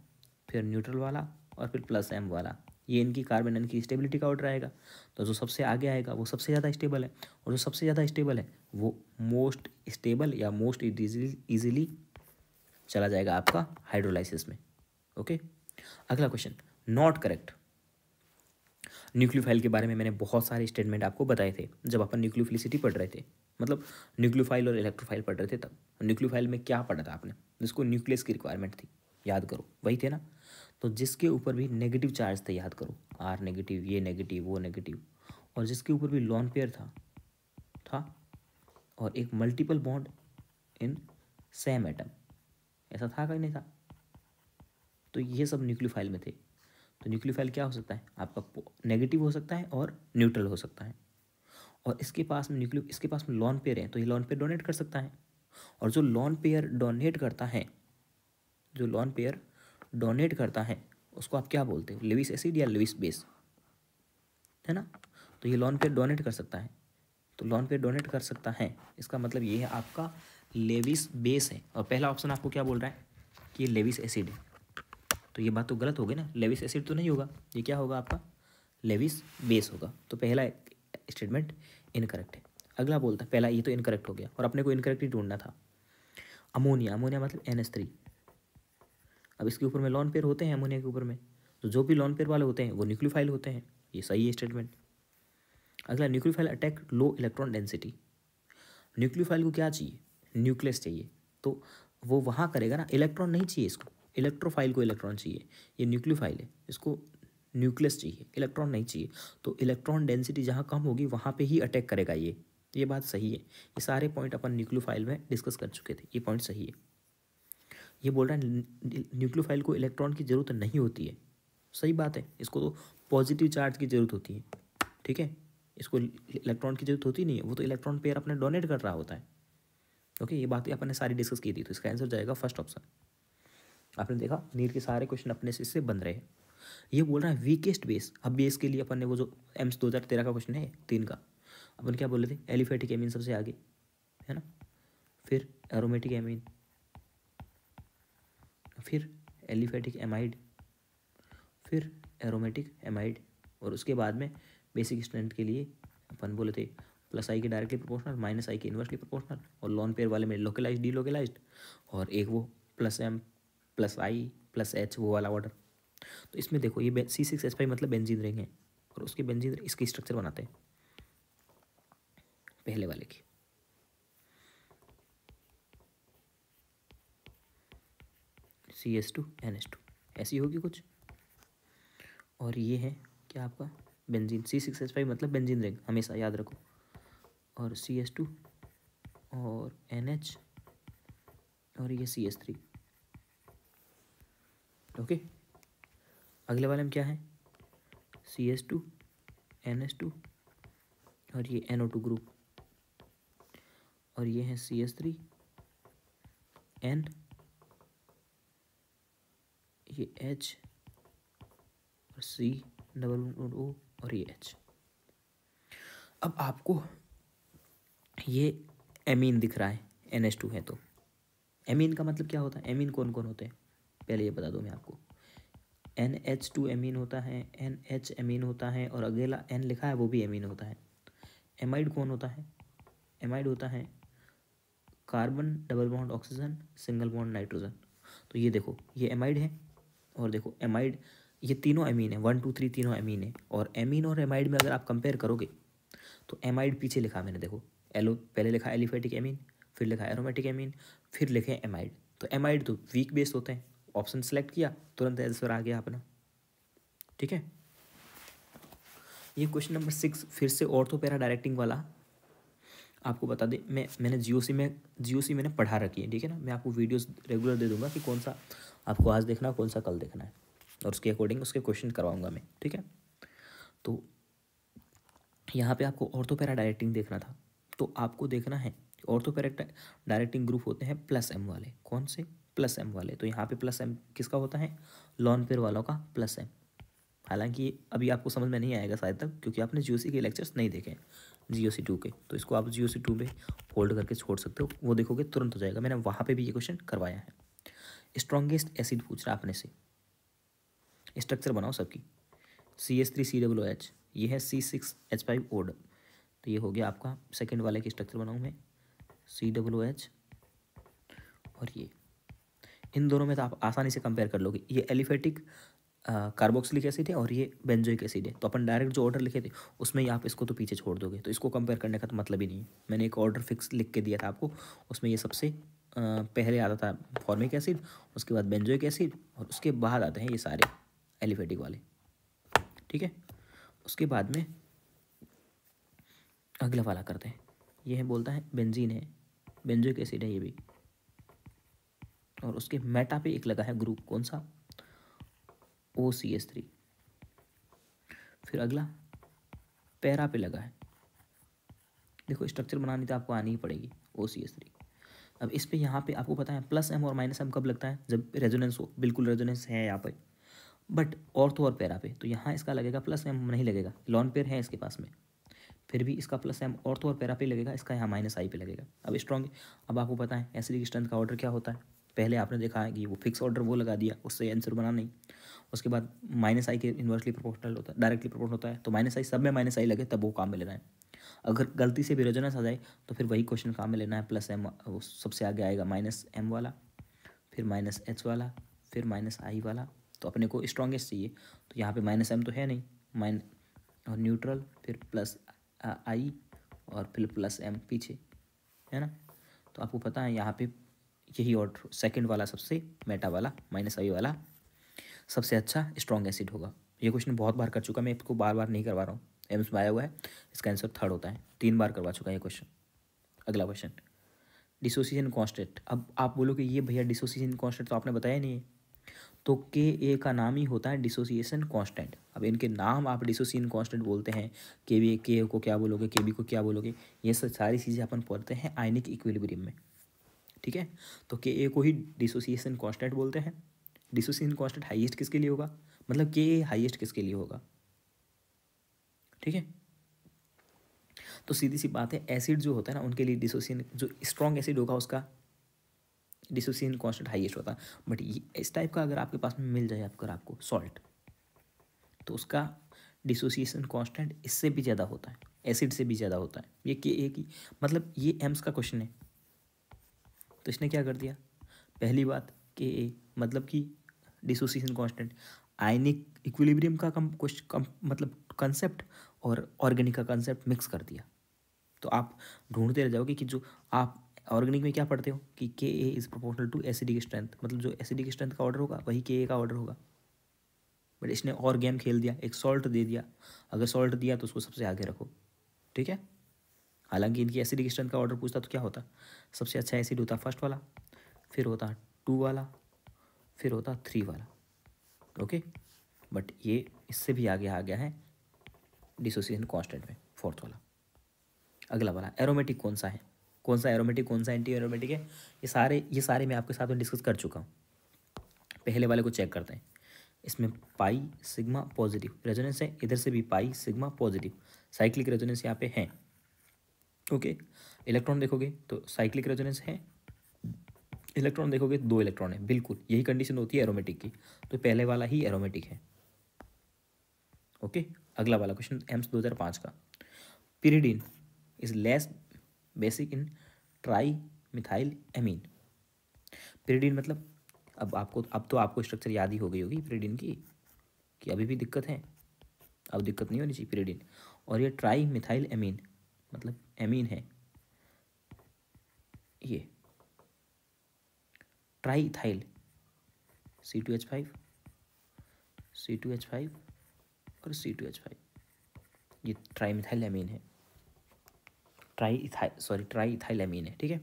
फिर न्यूट्रल वाला और फिर प्लस एम वाला ये इनकी कार्बन इनकी स्टेबिलिटी का ऑर्डर आएगा तो जो सबसे आगे आएगा वो सबसे ज़्यादा स्टेबल है और जो सबसे ज़्यादा स्टेबल है वो मोस्ट स्टेबल या मोस्ट इजिली चला जाएगा आपका हाइड्रोलाइसिस में ओके अगला क्वेश्चन नॉट करेक्ट न्यूक्लियोफाइल के बारे में मैंने बहुत सारे स्टेटमेंट आपको बताए थे जब अपन न्यूक्लियोफिलिसिटी पढ़ रहे थे मतलब न्यूक्लियोफाइल और इलेक्ट्रोफाइल पढ़ रहे थे तब न्यूक्लियोफाइल में क्या पढ़ा था आपने जिसको न्यूक्लियस की रिक्वायरमेंट थी याद करो वही थे ना तो जिसके ऊपर भी नेगेटिव चार्ज थे याद करो आर नेगेटिव ये नेगेटिव वो नेगेटिव और जिसके ऊपर भी लॉन पेयर था था और एक multiple bond in same atom ऐसा था कहीं नहीं था तो ये सब न्यूक्लियोफाइल में थे तो न्यूक्लियोफाइल क्या हो सकता है आपका नेगेटिव हो सकता है और न्यूट्रल हो सकता है और इसके पास में न्यूक्लियो इसके पास में लॉन पेयर है तो ये लॉन पेयर डोनेट कर सकता है और जो लॉन पेयर डोनेट करता है जो लॉन पेयर डोनेट करता है उसको आप क्या बोलते हो लिविस एसिड या लिविस बेस है ना तो ये लॉन पे डोनेट कर सकता है तो लॉन पे डोनेट कर सकता है इसका मतलब ये है आपका लेविस बेस है और पहला ऑप्शन आपको क्या बोल रहा है कि ये लेविस एसिड है तो ये बात तो गलत होगी ना लेविस एसिड तो नहीं होगा ये क्या होगा आपका लेविस बेस होगा तो पहला स्टेटमेंट इनकरेक्ट है अगला बोलता है पहला ये तो इनकरेक्ट हो गया और अपने को इनकरेक्ट ही ढूंढना था अमोनिया अमोनिया मतलब एन एस थ्री अब इसके ऊपर में लॉन पेयर होते हैं अमोनिया के ऊपर में तो जो भी लॉन पेयर वाले होते हैं वो न्यूक्लियोफाइल होते हैं ये सही है स्टेटमेंट अगला nucleophile attack low electron density nucleophile को क्या चाहिए न्यूक्लियस चाहिए तो वो वहाँ करेगा ना इलेक्ट्रॉन नहीं चाहिए इसको इलेक्ट्रोफाइल को इलेक्ट्रॉन चाहिए ये न्यूक्लियोफाइल है इसको न्यूक्लियस चाहिए इलेक्ट्रॉन नहीं चाहिए तो इलेक्ट्रॉन डेंसिटी जहाँ कम होगी वहाँ पे ही अटैक करेगा ये ये बात सही है ये सारे पॉइंट अपन न्यूक्लियोफाइल में डिस्कस कर चुके थे ये पॉइंट सही है ये बोल रहा है न्यूक्लियोफाइल को इलेक्ट्रॉन की ज़रूरत नहीं होती है सही बात है इसको तो पॉजिटिव चार्ज की ज़रूरत होती है ठीक है इसको इलेक्ट्रॉन की ज़रूरत होती नहीं है वो तो इलेक्ट्रॉन पेयर अपने डोनेट कर रहा होता है ओके ये बात अपन ने सारी डिस्कस की थी तो इसका आंसर जाएगा फर्स्ट ऑप्शन आपने देखा नीट के सारे क्वेश्चन अपने से इससे बन रहे हैं ये बोल रहा है वीकेस्ट बेस अब बेस के लिए अपन ने वो जो एम्स दो हज़ार तेरह का क्वेश्चन है तीन का अपन क्या बोल रहे थे एलिफेटिक एमीन सबसे आगे है ना फिर एरोमेटिक एमिन फिर एलिफेटिक एमाइड फिर एरोमेटिक एमाइड और उसके बाद में बेसिक स्टूडेंट के लिए अपन बोले थे प्लस आई के डायरेक्टली प्रोपोर्शनल माइनस आई के इन्वर्सली प्रोपोर्शनल और लॉन पेयर वाले में लोकलाइज डी लोकलाइज और एक वो plus M plus I plus H वो वाला ऑर्डर तो इसमें देखो ये सी सिक्स एच फाइव मतलब बेंजीन रिंग है और उसके बेंजीन इसकी स्ट्रक्चर बनाते हैं पहले वाले की C S two N S two ऐसी होगी कुछ और ये है क्या आपका benzene C six S five मतलब बेंजीन रिंग हमेशा याद रखो और सी एस टू और एन एच और ये सी एस थ्री ओके अगले वाले में क्या है C S two N S two और ये एन ओ टू ग्रुप और ये है सी एस थ्री एन ये एच और सी डबल वन ओ और ये एच अब आपको ये एमीन दिख रहा है एन एच टू है तो एमीन का मतलब क्या होता है एमीन कौन कौन होते हैं पहले ये बता दूँ मैं आपको एन एच टू एमीन होता है एन एच एमीन होता है और अगेला एन लिखा है वो भी एमीन होता है एमाइड कौन होता है एमाइड होता है carbon double bond oxygen single bond nitrogen तो ये देखो ये एमाइड है और देखो एमाइड ये तीनों एमीन है वन टू थ्री तीनों एमीन है और एमीन और एमाइड में अगर आप कंपेयर करोगे तो एमाइड पीछे लिखा मैंने देखो एलो पहले लिखा एलिफेटिक एमीन फिर लिखा एरोमेटिक एमीन फिर लिखे एमाइड तो एमाइड तो वीक बेस्ड होते हैं ऑप्शन सेलेक्ट किया तुरंत आंसर आ गया अपना ठीक है ये क्वेश्चन नंबर सिक्स फिर से ऑर्थो पैरा डायरेक्टिंग वाला आपको बता दें मैं मैंने जीओसी में जीओसी मैंने पढ़ा रखी है ठीक है ना मैं आपको वीडियोस रेगुलर दे दूंगा कि कौन सा आपको आज देखना कौन सा कल देखना है और उसके अकॉर्डिंग उसके क्वेश्चन करवाऊंगा मैं ठीक है तो यहाँ पे आपको ऑर्थो पैरा डायरेक्टिंग देखना था तो आपको देखना है ऑर्थो पैरा डायरेक्टिंग ग्रुप होते हैं प्लस एम वाले कौन से प्लस एम वाले तो यहाँ पे प्लस एम किसका होता है लॉन पेयर वालों का प्लस एम हालांकि अभी आपको समझ में नहीं आएगा शायद तक क्योंकि आपने जी के लेक्चर्स नहीं देखे जी ओ सी टू के तो इसको आप जी ओ सी टू में होल्ड करके छोड़ सकते हो वो देखोगे तुरंत हो जाएगा मैंने वहाँ पर भी ये क्वेश्चन करवाया है स्ट्रॉन्गेस्ट एसिड पूछ रहा अपने से स्ट्रक्चर बनाओ सबकी C S three C W H ये है सी सिक्स एच फाइव ओड तो ये हो गया आपका सेकेंड वाले की स्ट्रक्चर बनाऊँ मैं सी डब्ल्यू एच और ये इन दोनों में तो आप आसानी से कंपेयर कर लोगे ये एलिफेटिक कार्बोक्सिलिक एसिड है और ये बेंजोइक एसिड है तो अपन डायरेक्ट जो ऑर्डर लिखे थे उसमें ही आप इसको तो पीछे छोड़ दोगे तो इसको कंपेयर करने का तो मतलब ही नहीं है मैंने एक ऑर्डर फिक्स लिख के दिया था आपको उसमें ये सबसे पहले आता था फॉर्मिक एसिड उसके बाद बेंजोइक एसिड और उसके बाद आते हैं ये सारे एलिफेटिक वाले ठीक है उसके बाद में अगला वाला करते हैं ये है बोलता है बेंजीन है बेंजोइक एसिड है ये भी और उसके मेटा पे एक लगा है ग्रुप कौन सा ओ सी एस थ्री फिर अगला पैरा पे लगा है देखो स्ट्रक्चर बनानी तो आपको आनी ही पड़ेगी ओ सी एस थ्री अब इस पर यहाँ पे आपको पता है प्लस एम और माइनस एम कब लगता है जब रेजोनेंस हो बिल्कुल रेजोनेंस है यहाँ पर बट तो और पैरा पे तो यहाँ इसका लगेगा प्लस एम नहीं लगेगा लॉन पेयर है इसके पास में फिर भी इसका प्लस एम तो और पैरा पे लगेगा इसका यहाँ माइनस आई पे लगेगा अब स्ट्रॉन्ग अब आपको पता है की स्ट्रेंथ का ऑर्डर क्या होता है पहले आपने देखा है कि वो फिक्स ऑर्डर वो लगा दिया उससे आंसर बना नहीं उसके बाद माइनस आई के इन्वर्सली प्रोपोर्शनल होता है डायरेक्टली प्रोपोर्शनल होता है तो माइनस आई सब में माइनस आई लगे तब वो काम में लेना है अगर गलती से भी रेजोनेंस आ जाए तो फिर वही क्वेश्चन काम में लेना है प्लस एम सबसे आगे आएगा माइनस एम वाला फिर माइनस एच वाला फिर माइनस आई वाला तो अपने को स्ट्रॉन्गेस्ट चाहिए तो यहाँ पे माइनस एम तो है नहीं माइन और न्यूट्रल फिर प्लस आई और फिर प्लस एम पीछे है ना तो आपको पता है यहाँ पे यही ऑर्डर सेकंड वाला सबसे मेटा वाला माइनस आई वाला सबसे अच्छा स्ट्रॉन्ग एसिड होगा ये क्वेश्चन बहुत बार कर चुका मैं इसको बार बार नहीं करवा रहा हूँ एम्स में आया हुआ है इसका आंसर थर्ड होता है तीन बार करवा चुका है ये क्वेश्चन अगला क्वेश्चन डिसोसिएशन कॉन्स्टेंट अब आप बोलो कि ये भैया डिसोसिएशन कॉन्स्टेंट तो आपने बताया नहीं है तो के ए का नाम ही होता है डिसोसिएशन कॉन्स्टेंट अब इनके नाम आप डिसोसिएशन कॉन्स्टेंट बोलते हैं के बी के को क्या बोलोगे के बी को क्या बोलोगे ये सब सारी चीज़ें अपन पढ़ते हैं आयनिक इक्विलिब्रियम में ठीक है तो के ए को ही डिसोसिएशन कॉन्स्टेंट बोलते हैं डिसोसिएशन कॉन्स्टेंट हाइएस्ट किसके लिए होगा मतलब के ए हाइएस्ट किसके लिए होगा ठीक है तो सीधी सी बात है एसिड जो होता है ना उनके लिए डिसोसिएन जो स्ट्रॉन्ग एसिड होगा उसका डिसोसिएन कॉन्स्टेंट हाइएस्ट होता है बट इस टाइप का अगर आपके पास में मिल जाए अगर आपको सॉल्ट तो उसका डिसोसिएशन कॉन्स्टेंट इससे भी ज़्यादा होता है एसिड से भी ज़्यादा होता है ये के ए ही मतलब ये एम्स का क्वेश्चन है तो इसने क्या कर दिया पहली बात के ए मतलब कि डिसोसिएशन कांस्टेंट आयनिक इक्विलिब्रियम का कम कुछ कम मतलब कंसेप्ट और ऑर्गेनिक का कंसेप्ट मिक्स कर दिया तो आप ढूंढते रह जाओगे कि जो आप ऑर्गेनिक में क्या पढ़ते हो कि K A is proportional to acidic strength मतलब जो एसिडिक स्ट्रेंथ का ऑर्डर होगा वही के ए का ऑर्डर होगा बट इसने और गेम खेल दिया एक सॉल्ट दे दिया अगर सॉल्ट दिया तो उसको सबसे आगे रखो ठीक है हालांकि इनकी एसिडिक स्ट्रेंथ का ऑर्डर पूछता तो क्या होता सबसे अच्छा एसिड होता फर्स्ट वाला फिर होता टू वाला फिर होता थ्री वाला ओके बट ये इससे भी आगे आ गया है डिसोसिएशन कांस्टेंट में फोर्थ वाला अगला वाला एरोमेटिक कौन सा है कौन सा एरोमेटिक कौन सा एंटी एरोमेटिक है ये सारे ये सारे मैं आपके साथ में डिस्कस कर चुका हूँ पहले वाले को चेक करते हैं इसमें पाई सिग्मा पॉजिटिव रेजोनेंस है इधर से भी pi sigma positive cyclic resonance यहाँ पे है ओके इलेक्ट्रॉन देखोगे तो साइक्लिक रेजोनेंस है इलेक्ट्रॉन देखोगे तो दो इलेक्ट्रॉन है बिल्कुल यही कंडीशन होती है एरोमेटिक की तो पहले वाला ही एरोमेटिक है ओके अगला वाला क्वेश्चन एम्स 2005 का pyridine is less basic in trimethylamine pyridine मतलब अब आपको अब तो आपको स्ट्रक्चर याद ही हो गई होगी पिरीडिन की कि अभी भी दिक्कत है अब दिक्कत नहीं होनी चाहिए पिरीडिन और ये ट्राई मिथाइल एमीन मतलब एमीन है ये triethyl C two H five C two H five और सी टू एच फाइव ये ट्राई मिथाइल ट्राईमिथाइलामीन है tri ethyl sorry tri ethyl ethylamine है ठीक है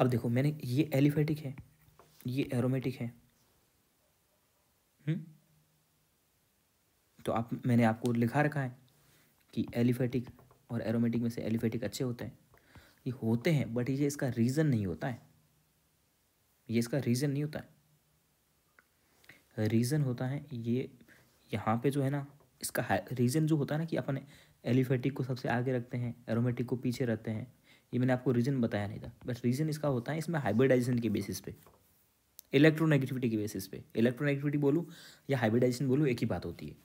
अब देखो मैंने ये एलिफेटिक है ये एरोमेटिक है हुँ? हम्म? तो आप मैंने आपको लिखा रखा है कि एलिफेटिक और एरोमेटिक में से एलिफेटिक अच्छे होते हैं ये होते हैं बट ये इसका रीज़न नहीं होता है ये इसका रीज़न नहीं होता है रीज़न होता है ये यहाँ पे जो है ना इसका रीज़न जो होता है ना कि अपन एलिफेटिक को सबसे आगे रखते हैं एरोमेटिक को पीछे रखते हैं ये मैंने आपको रीज़न बताया नहीं था बट रीज़न इसका होता है इसमें हाइब्रिडाइजेशन के बेसिस पे इलेक्ट्रोनेगेटिविटी के बेसिस पे इलेक्ट्रोनेगेटिविटी बोलूँ या हाइब्रिडाइजेशन बोलूँ एक ही बात होती है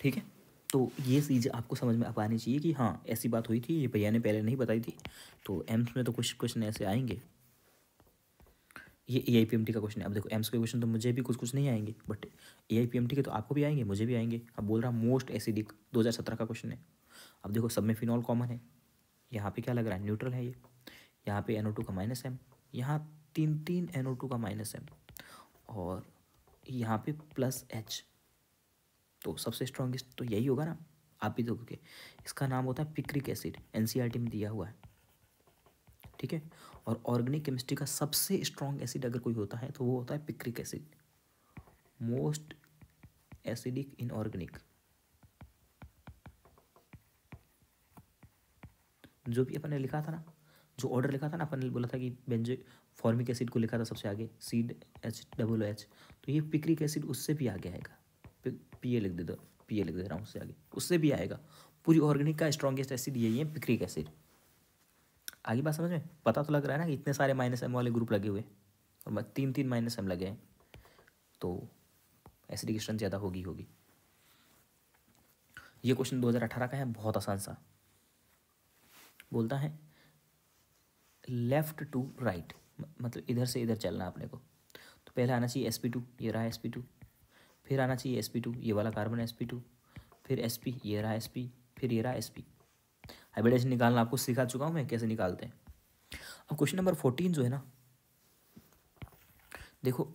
ठीक है तो ये चीज़ आपको समझ में आ पानी चाहिए कि हाँ ऐसी बात हुई थी ये भैया ने पहले नहीं बताई थी तो एम्स में तो कुछ क्वेश्चन ऐसे आएंगे ये A I P M T का क्वेश्चन है अब देखो एम्स के क्वेश्चन तो मुझे भी कुछ कुछ नहीं आएंगे but A I P M T के तो आपको भी आएंगे मुझे भी आएंगे अब बोल रहा मोस्ट एसिडिक e दो हज़ार सत्रह का क्वेश्चन है अब देखो सब में फिनॉल कॉमन है यहाँ पे क्या लग रहा है न्यूट्रल है ये यहाँ पे एन ओ टू का माइनस एम यहाँ तीन तीन एन ओ टू का माइनस एम और यहाँ पे प्लस एच तो सबसे स्ट्रॉन्गेस्ट तो यही होगा ना आप भी देखोगे इसका नाम होता है picric acid N C R T में दिया हुआ है ठीक है और ऑर्गेनिक केमिस्ट्री का सबसे स्ट्रॉन्ग एसिड अगर कोई होता है तो वो होता है picric acid most acidic in organic जो भी अपन ने लिखा था ना जो ऑर्डर लिखा था ना अपन ने बोला था कि बेंजो फॉर्मिक एसिड को लिखा था सबसे आगे सीड एच डबल एच तो ये पिक्रिक एसिड उससे भी आगे आएगा पी ए लिख दे दो पी ए लिख दे रहा हूँ उससे आगे उससे भी आएगा पूरी ऑर्गेनिक का स्ट्रॉन्गेस्ट एसिड यही है पिक्रिक एसिड आगे बात समझ में पता तो लग रहा है ना कि इतने सारे माइनस एम वाले ग्रुप लगे हुए और तीन तीन माइनस एम लगे हैं तो स्ट्रेंथ ज़्यादा होगी होगी ये क्वेश्चन 2018 का है बहुत आसान सा बोलता है लेफ़्ट टू राइट मतलब इधर से इधर चलना अपने को तो पहले आना चाहिए एस पी टू ये रहा एस पी टू फिर आना चाहिए एस पी टू ये वाला कार्बन एस पी टू फिर एस पी ये रहा एस पी फिर ये रहा एस पी हाइब्रिडाइजेशन निकालना आपको सिखा चुका हूँ मैं कैसे निकालते हैं अब क्वेश्चन नंबर फोर्टीन जो है ना देखो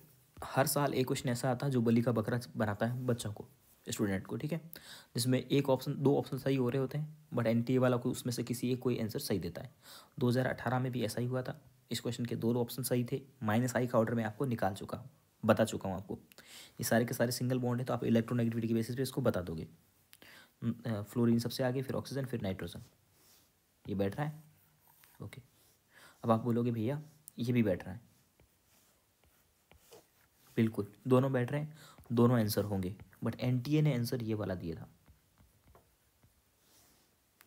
हर साल एक क्वेश्चन ऐसा आता है जो बलि का बकरा बनाता है बच्चों को स्टूडेंट को ठीक है जिसमें एक ऑप्शन दो ऑप्शन सही हो रहे होते हैं बट एन वाला कोई उसमें से किसी एक कोई आंसर सही देता है 2018 में भी ऐसा ही हुआ था इस क्वेश्चन के दो ऑप्शन सही थे माइनस आई का ऑर्डर मैं आपको निकाल चुका हूँ बता चुका हूँ आपको ये सारे के सारे सिंगल बॉन्ड है तो आप इलेक्ट्रोनेगेटिविटी के बेसिस पे इसको बता दोगे फ्लोरिन सबसे आगे फिर ऑक्सीजन फिर नाइट्रोजन ये बैठ रहा है ओके अब आप बोलोगे भैया ये भी बैठ रहा है बिल्कुल दोनों बैठ रहे हैं दोनों आंसर होंगे बट एनटीए ने आंसर ये वाला दिया था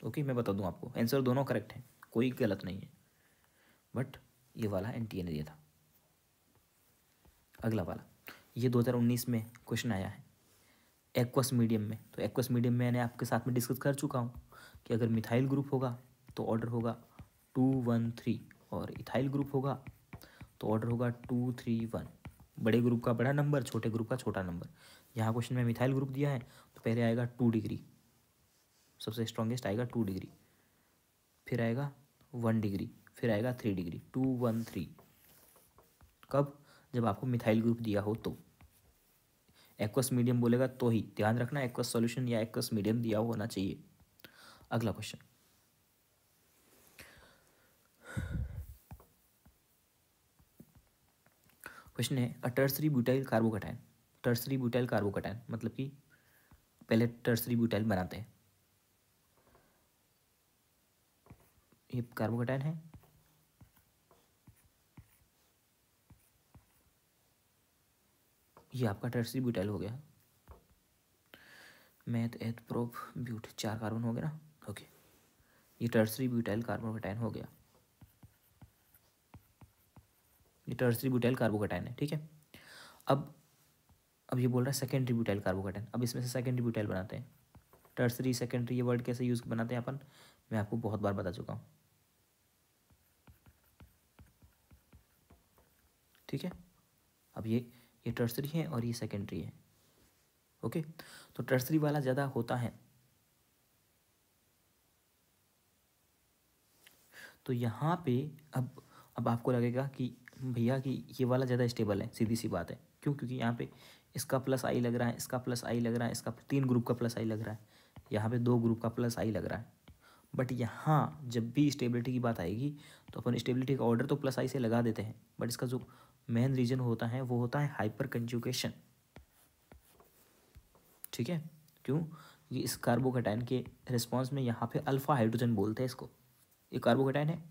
ओके मैं बता दूं आपको आंसर दोनों करेक्ट हैं कोई गलत नहीं है बट ये वाला एनटीए ने दिया था अगला वाला ये 2019 में क्वेश्चन आया है एक्वस मीडियम में तो एक्वस मीडियम में मैंने आपके साथ में डिस्कस कर चुका हूँ कि अगर मिथाइल ग्रुप होगा तो ऑर्डर होगा टू वन थ्री और इथाइल ग्रुप होगा तो ऑर्डर होगा टू थ्री वन बड़े ग्रुप का बड़ा नंबर छोटे ग्रुप का छोटा नंबर यहाँ क्वेश्चन में मिथाइल ग्रुप दिया है तो पहले आएगा टू डिग्री सबसे स्ट्रॉन्गेस्ट आएगा टू डिग्री फिर आएगा वन डिग्री फिर आएगा three degree two one three कब जब आपको मिथाइल ग्रुप दिया हो तो एक्वस मीडियम बोलेगा तो ही ध्यान रखना एक्वस सॉल्यूशन या एक्वस मीडियम दिया होना चाहिए अगला क्वेश्चन क्वेश्चन है uh tertiary butyl carbocation tertiary butyl carbocation मतलब कि पहले टर्सरी ब्यूटाइल बनाते हैं ये कार्बोकटाइन है ये आपका टर्सरी ब्यूटाइल हो गया मैथ एथ प्रोफ ब्यूट चार कार्बन हो गया ना ओके ये टर्सरी ब्यूटाइल कार्बोकटाइन हो गया ये टर्सरी ब्यूटाइल कार्बोकटाइन है ठीक है अब अब ये बोल रहा है सेकेंडरी ब्यूटाइल कार्बोकटाइन अब इसमें से सेकेंडरी ब्यूटाइल बनाते हैं टर्सरी सेकेंडरी ये वर्ड कैसे यूज़ बनाते हैं अपन मैं आपको बहुत बार बता चुका हूँ ठीक है अब ये ये टर्सरी है और ये सेकेंडरी है ओके तो टर्सरी वाला ज़्यादा होता है तो यहाँ पे अब अब आपको लगेगा कि भैया कि ये वाला ज़्यादा स्टेबल है सीधी सी बात है क्यों क्योंकि यहाँ पे इसका प्लस आई लग रहा है इसका प्लस आई लग रहा है इसका तीन ग्रुप का प्लस आई लग रहा है यहाँ पे दो ग्रुप का प्लस आई लग रहा है बट यहाँ जब भी स्टेबिलिटी की बात आएगी तो अपन स्टेबिलिटी का ऑर्डर तो प्लस आई से लगा देते हैं बट इसका जो मेन रीज़न होता है वो होता है हाइपर कंजुकेशन ठीक है क्यों क्योंकि इस कार्बोकेटाइन के रिस्पॉन्स में यहाँ पे अल्फ़ा हाइड्रोजन बोलते हैं इसको ये कार्बोकेटाइन है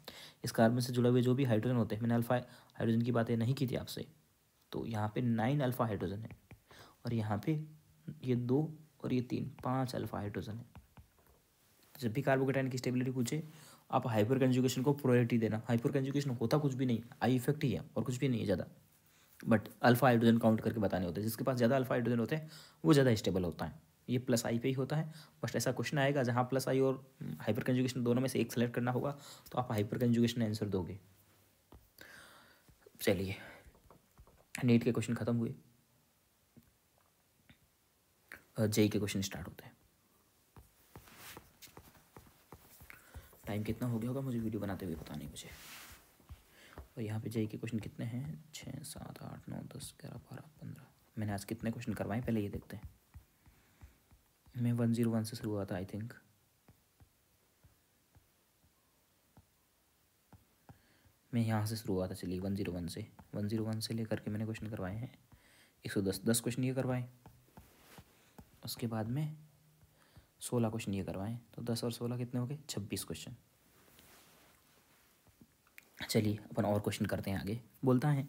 इस कार्बन से जुड़े हुए जो भी हाइड्रोजन होते हैं मैंने अल्फ़ा हाइड्रोजन की बातें नहीं की थी आपसे तो यहाँ पे नाइन अल्फ़ा हाइड्रोजन है और यहाँ पे ये दो और ये तीन पाँच अल्फ़ा हाइड्रोजन है तो जब भी कार्बोकेटाइन की स्टेबिलिटी पूछे आप हाइपर कंजुकेशन को प्रोरिटी देना हाइपर कंजुकेशन होता कुछ भी नहीं आई इफेक्ट ही है और कुछ भी नहीं है ज़्यादा बट अल्फ़ा हाइड्रोजन काउंट करके बताने होते हैं जिसके पास ज़्यादा अल्फ़ा हाइड्रोजन होते हैं वो ज़्यादा स्टेबल होता है ये प्लस आई पे ही होता है बस ऐसा क्वेश्चन आएगा जहाँ प्लस आई और हाइपर कंजुकेशन दोनों में से एक सेलेक्ट करना होगा तो आप हाइपर कंजुकेशन आंसर दोगे चलिए नीट के क्वेश्चन ख़त्म हुए जेई के क्वेश्चन स्टार्ट होते हैं टाइम कितना हो गया होगा मुझे वीडियो बनाते हुए पता नहीं मुझे और यहाँ पे जेई के क्वेश्चन कितने हैं छः सात आठ नौ दस ग्यारह बारह पंद्रह मैंने आज कितने क्वेश्चन करवाए पहले ये देखते हैं मैं वन जीरो वन से शुरू हुआ था आई थिंक मैं यहाँ से शुरू हुआ था चलिए वन ज़ीरो वन से वन ज़ीरो वन से लेकर के मैंने क्वेश्चन करवाए हैं एक सौ दस दस क्वेश्चन ये करवाए उसके बाद में सोलह क्वेश्चन ये करवाएं तो दस और सोलह कितने हो गए छब्बीस क्वेश्चन चलिए अपन और क्वेश्चन करते हैं आगे बोलता है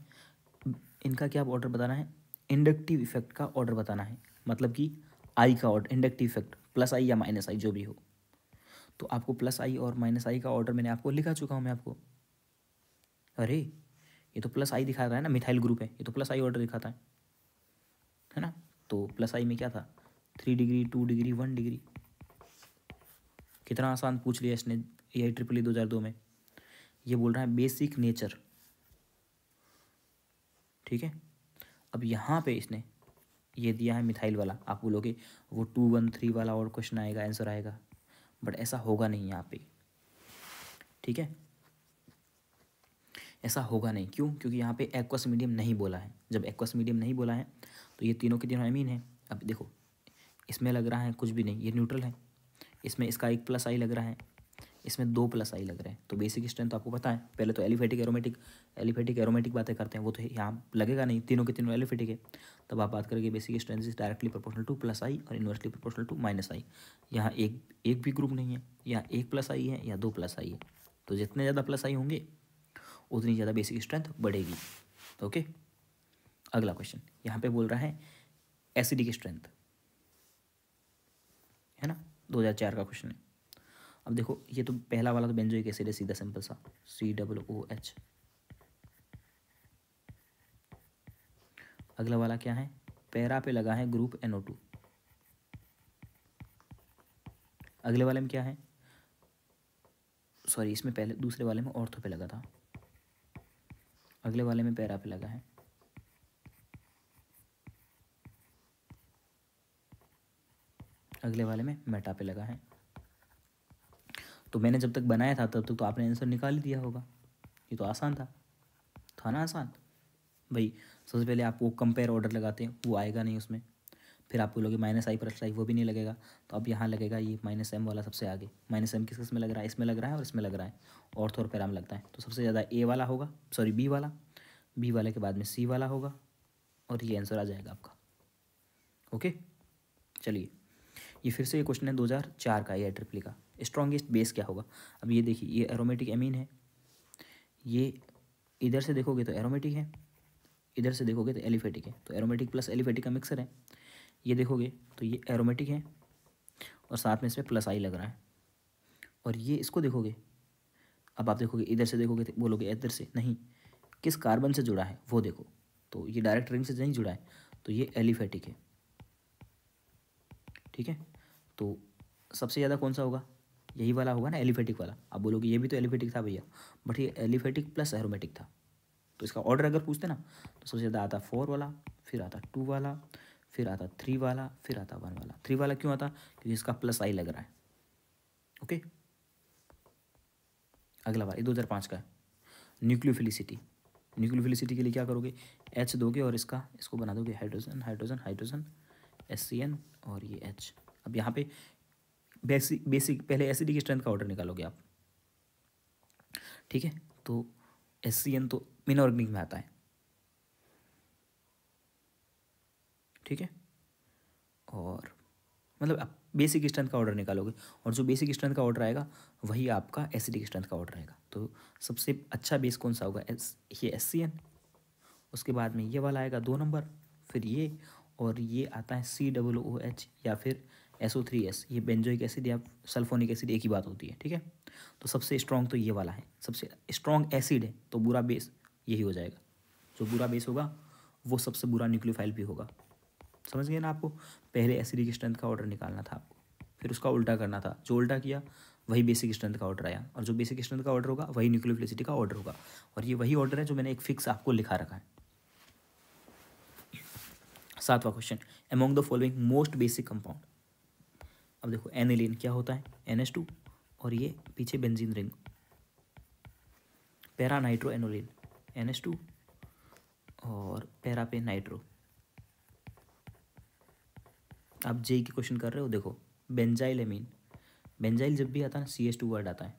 इनका क्या ऑर्डर बताना है इंडक्टिव इफेक्ट का ऑर्डर बताना है मतलब कि आई का order inductive effect plus I या माइनस आई जो भी हो तो आपको प्लस आई और माइनस आई का ऑर्डर मैंने आपको लिखा चुका हूँ मैं आपको अरे ये तो प्लस आई दिखा रहा है ना मिथाइल ग्रुप है ये तो प्लस आई ऑर्डर दिखाता है है ना तो प्लस आई में क्या था three degree two degree one degree कितना आसान पूछ लिया इसने ए आई ट्रिपल ई दो हज़ार दो में ये बोल रहा है बेसिक नेचर ठीक है अब यहाँ पे इसने ये दिया है मिथाइल वाला आप बोलोगे वो टू वन थ्री वाला और क्वेश्चन आएगा आंसर आएगा बट ऐसा होगा नहीं यहाँ पे ठीक है ऐसा होगा नहीं क्यों क्योंकि यहाँ पे एक्वस मीडियम नहीं बोला है जब एक्वस मीडियम नहीं बोला है तो ये तीनों के तीनों अमीन है अब देखो इसमें लग रहा है कुछ भी नहीं ये न्यूट्रल है इसमें इसका एक प्लस आई लग रहा है इसमें दो प्लस आई लग रहा है तो बेसिक स्ट्रेंथ तो आपको पता है पहले तो एलिफेटिक एरोमेटिक एलिफेटिक एरोमेटिक बातें करते हैं वो तो यहाँ लगेगा नहीं तीनों के तीनों एलिफेटिक है तब आप बात करेंगे basic strength is directly proportional to plus I और inversely proportional to minus I यहाँ एक एक भी ग्रुप नहीं है यहाँ एक प्लस आई है या दो प्लस आई है तो जितने ज़्यादा प्लस आई होंगे उतनी ज़्यादा बेसिक स्ट्रेंथ बढ़ेगी ओके अगला क्वेश्चन यहाँ पे बोल रहा है एसिडिक स्ट्रेंथ है ना 2004 का क्वेश्चन है अब देखो ये तो पहला वाला तो बेंजोइक एसिड है सीधा सिंपल सा सी डब्लू ओ एच अगला वाला क्या है पैरा पे लगा है ग्रुप एनओ टू अगले वाले में क्या है सॉरी इसमें पहले दूसरे वाले में ऑर्थो पे लगा था अगले वाले में पैरा पे लगा है अगले वाले में मेटा पे लगा है तो मैंने जब तक बनाया था तब तक तो आपने आंसर निकाल ही दिया होगा ये तो आसान था था ना आसान भाई सबसे पहले आप वो कंपेयर ऑर्डर लगाते हैं वो आएगा नहीं उसमें फिर आप बोलोगे माइनस आई प्लस आई वो भी नहीं लगेगा तो अब यहाँ लगेगा ये माइनस एम वाला सबसे आगे माइनस एम किस किस में लग रहा है इसमें लग रहा है और इसमें लग रहा है और थोड़ा तो पैराम लगता है तो सबसे ज़्यादा ए वाला होगा सॉरी बी वाला बी वाले के बाद में सी वाला होगा और ये आंसर आ जाएगा आपका ओके चलिए ये फिर से ये क्वेश्चन है दो हज़ार चार का ये ट्रिपली e का स्ट्रॉन्गेस्ट बेस क्या होगा अब ये देखिए ये एरोमेटिक एमीन है ये इधर से देखोगे तो एरोमेटिक है इधर से देखोगे तो एलिफेटिक है तो एरोमेटिक प्लस एलिफेटिक का मिक्सर है ये देखोगे तो ये एरोमेटिक है और साथ में इसमें प्लस आई लग रहा है और ये इसको देखोगे अब आप देखोगे इधर से देखोगे तो बोलोगे इधर से नहीं किस कार्बन से जुड़ा है वो देखो तो ये डायरेक्ट रिंग से नहीं जुड़ा है तो ये एलिफेटिक है ठीक है तो सबसे ज़्यादा कौन सा होगा यही वाला होगा ना एलिफेटिक वाला आप बोलोगे ये भी तो एलिफेटिक था भैया बट ये एलिफेटिक प्लस एरोमेटिक था तो इसका ऑर्डर अगर पूछते ना तो सबसे ज़्यादा आता फोर वाला फिर आता टू वाला फिर आता थ्री वाला फिर आता वन वाला थ्री वाला क्यों आता क्योंकि इसका प्लस आई लग रहा है ओके अगला बार ये दो हज़ार पाँच का है न्यूक्लियोफिलिसिटी न्यूक्लियोफिलिसिटी के लिए क्या करोगे एच दोगे और इसका इसको बना दोगे hydrogen hydrogen hydrogen S C N और ये एच अब यहाँ पे बेसिक बेसिक पहले एसिडी की स्ट्रेंथ का ऑर्डर निकालोगे आप ठीक है तो एस सी एन तो मीन ऑर्गेनिक में आता है ठीक है और मतलब आप बेसिक स्ट्रेंथ का ऑर्डर निकालोगे और जो बेसिक स्ट्रेंथ का ऑर्डर आएगा वही आपका एसिडिक स्ट्रेंथ का ऑर्डर रहेगा तो सबसे अच्छा बेस कौन सा होगा एस ये एस सी एन उसके बाद में ये वाला आएगा दो नंबर फिर ये और ये आता है सी डबल ओ एच या फिर एस ओ थ्री एस ये बेंजोइक एसिड या सल्फोनिक एसिड एक ही बात होती है ठीक है तो सबसे स्ट्रॉन्ग तो ये वाला है सबसे स्ट्रॉन्ग एसिड है तो बुरा बेस यही हो जाएगा जो बुरा बेस होगा वो सबसे बुरा न्यूक्लियोफाइल भी होगा समझ गए ना आपको पहले एसिडिक स्ट्रेंथ का ऑर्डर निकालना था आपको फिर उसका उल्टा करना था जो उल्टा किया वही बेसिक स्ट्रेंथ का ऑर्डर आया और जो बेसिक स्ट्रेंथ का ऑर्डर होगा वही न्यूक्लियोफिलिसिटी का ऑर्डर होगा और ये वही ऑर्डर है जो मैंने एक फिक्स आपको लिखा रखा है सातवां question among the following most basic compound अब देखो एनिलीन क्या होता है एन एस टू और ये पीछे benzene ring para nitro aniline N S two और पैरा पे नाइट्रो आप जे की क्वेश्चन कर रहे हो देखो बेंजाइल एमीन बेंजाइल जब भी आता है ना सी एस टू वर्ड आता है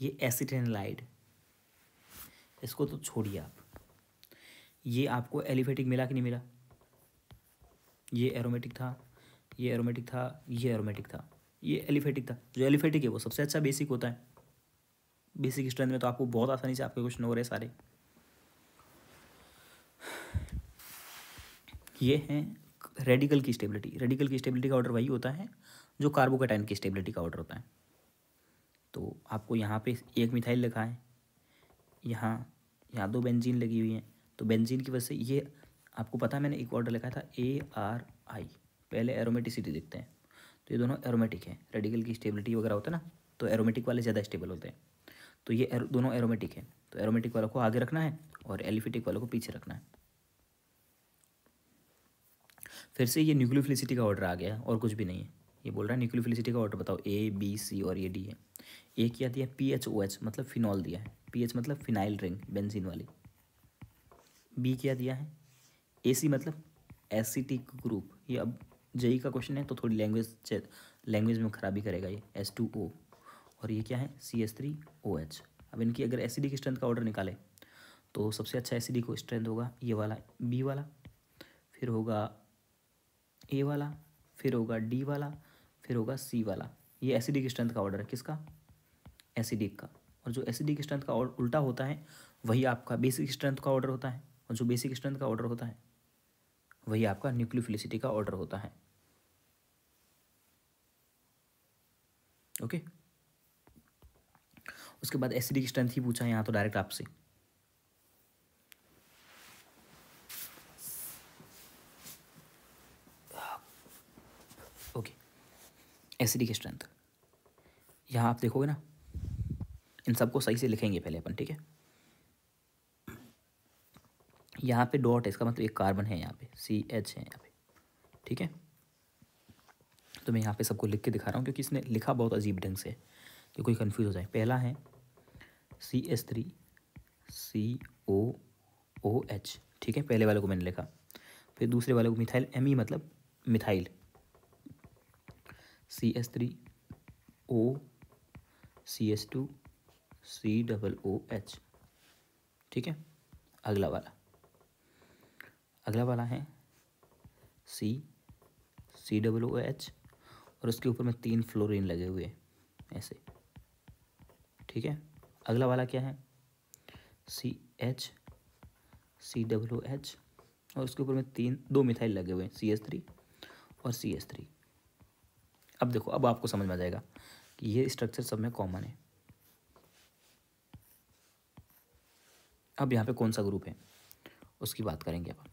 ये एसिटेनलाइड इसको तो छोड़िए आप ये आपको एलिफेटिक मिला कि नहीं मिला ये एरोमेटिक था ये एरोमेटिक था ये एरोमेटिक था ये एलिफेटिक था जो एलिफेटिक है वो सबसे अच्छा बेसिक होता है बेसिक स्ट्रेंथ में तो आपको बहुत आसानी से आपके क्वेश्चन हो रहे सारे ये हैं रेडिकल की स्टेबिलिटी रेडिकल की स्टेबिलिटी का ऑर्डर वही होता है जो कार्बोकेटाइन की स्टेबिलिटी का ऑर्डर होता है तो आपको यहाँ पे एक मिथाइल लिखा है यहाँ यहाँ दो बेंजीन लगी हुई हैं तो बेंजीन की वजह से ये आपको पता है मैंने एक ऑर्डर लिखा था ए आर आई पहले एरोमेटिसिटी देखते हैं तो ये दोनों एरोमेटिक हैं रेडिकल की स्टेबिलिटी वगैरह होता है ना तो एरोमेटिक वाले ज़्यादा स्टेबल होते हैं तो ये एर, दोनों एरोमेटिक हैं तो एरोमेटिक वालों को आगे रखना है और एलिफेटिक वालों को पीछे रखना है फिर से ये न्यूक्लियोफिलिसिटी का ऑर्डर आ गया और कुछ भी नहीं है ये बोल रहा है न्यूक्लियोफिलिसिटी का ऑर्डर बताओ ए बी सी और ये डी है ए क्या दिया पी एच ओ एच मतलब फिनॉल दिया है पी एच मतलब फिनाइल रिंग बेंजीन वाली बी क्या दिया है ए सी मतलब एसिटिक ग्रुप ये अब जेई e का क्वेश्चन है तो थोड़ी लैंग्वेज लैंग्वेज में खराबी करेगा ये एस टू ओ और ये क्या है C S three O H अब इनकी अगर एसिडिक स्ट्रेंथ का ऑर्डर निकाले तो सबसे अच्छा एसिडिक स्ट्रेंथ होगा ये वाला बी वाला फिर होगा ए वाला फिर होगा डी वाला फिर होगा सी वाला ये एसिडिक स्ट्रेंथ का ऑर्डर है किसका एसिडिक का और जो एसिडिक स्ट्रेंथ का उल्टा होता है वही आपका बेसिक स्ट्रेंथ का ऑर्डर होता है और जो बेसिक स्ट्रेंथ का ऑर्डर होता है वही आपका न्यूक्लियोफिलिसिटी का ऑर्डर होता है ओके उसके बाद एसिडिक स्ट्रेंथ ही पूछा है यहाँ तो डायरेक्ट आपसे एस e की स्ट्रेंथ यहाँ आप देखोगे ना इन सबको सही से लिखेंगे पहले अपन ठीक है यहाँ पे डॉट है इसका मतलब एक कार्बन है यहाँ पे सी एच है यहाँ पे ठीक है तो मैं यहाँ पे सबको लिख के दिखा रहा हूँ क्योंकि इसने लिखा बहुत अजीब ढंग से कि तो कोई कंफ्यूज हो जाए पहला है C S three C O O H ठीक है पहले वाले को मैंने लिखा फिर दूसरे वाले को मिथाइल एम ई मतलब methyl C S three O C S two C double O H ठीक है अगला वाला अगला वाला है सी सी डबल ओ एच और उसके ऊपर में तीन फ्लोरीन लगे हुए हैं ऐसे ठीक है अगला वाला क्या है सी एच सी डब्लो एच और उसके ऊपर में तीन दो मिथाइल लगे हुए हैं सी एस थ्री और सी एस थ्री अब देखो अब आपको समझ में आ जाएगा कि ये स्ट्रक्चर सब में कॉमन है अब यहाँ पे कौन सा ग्रुप है उसकी बात करेंगे अब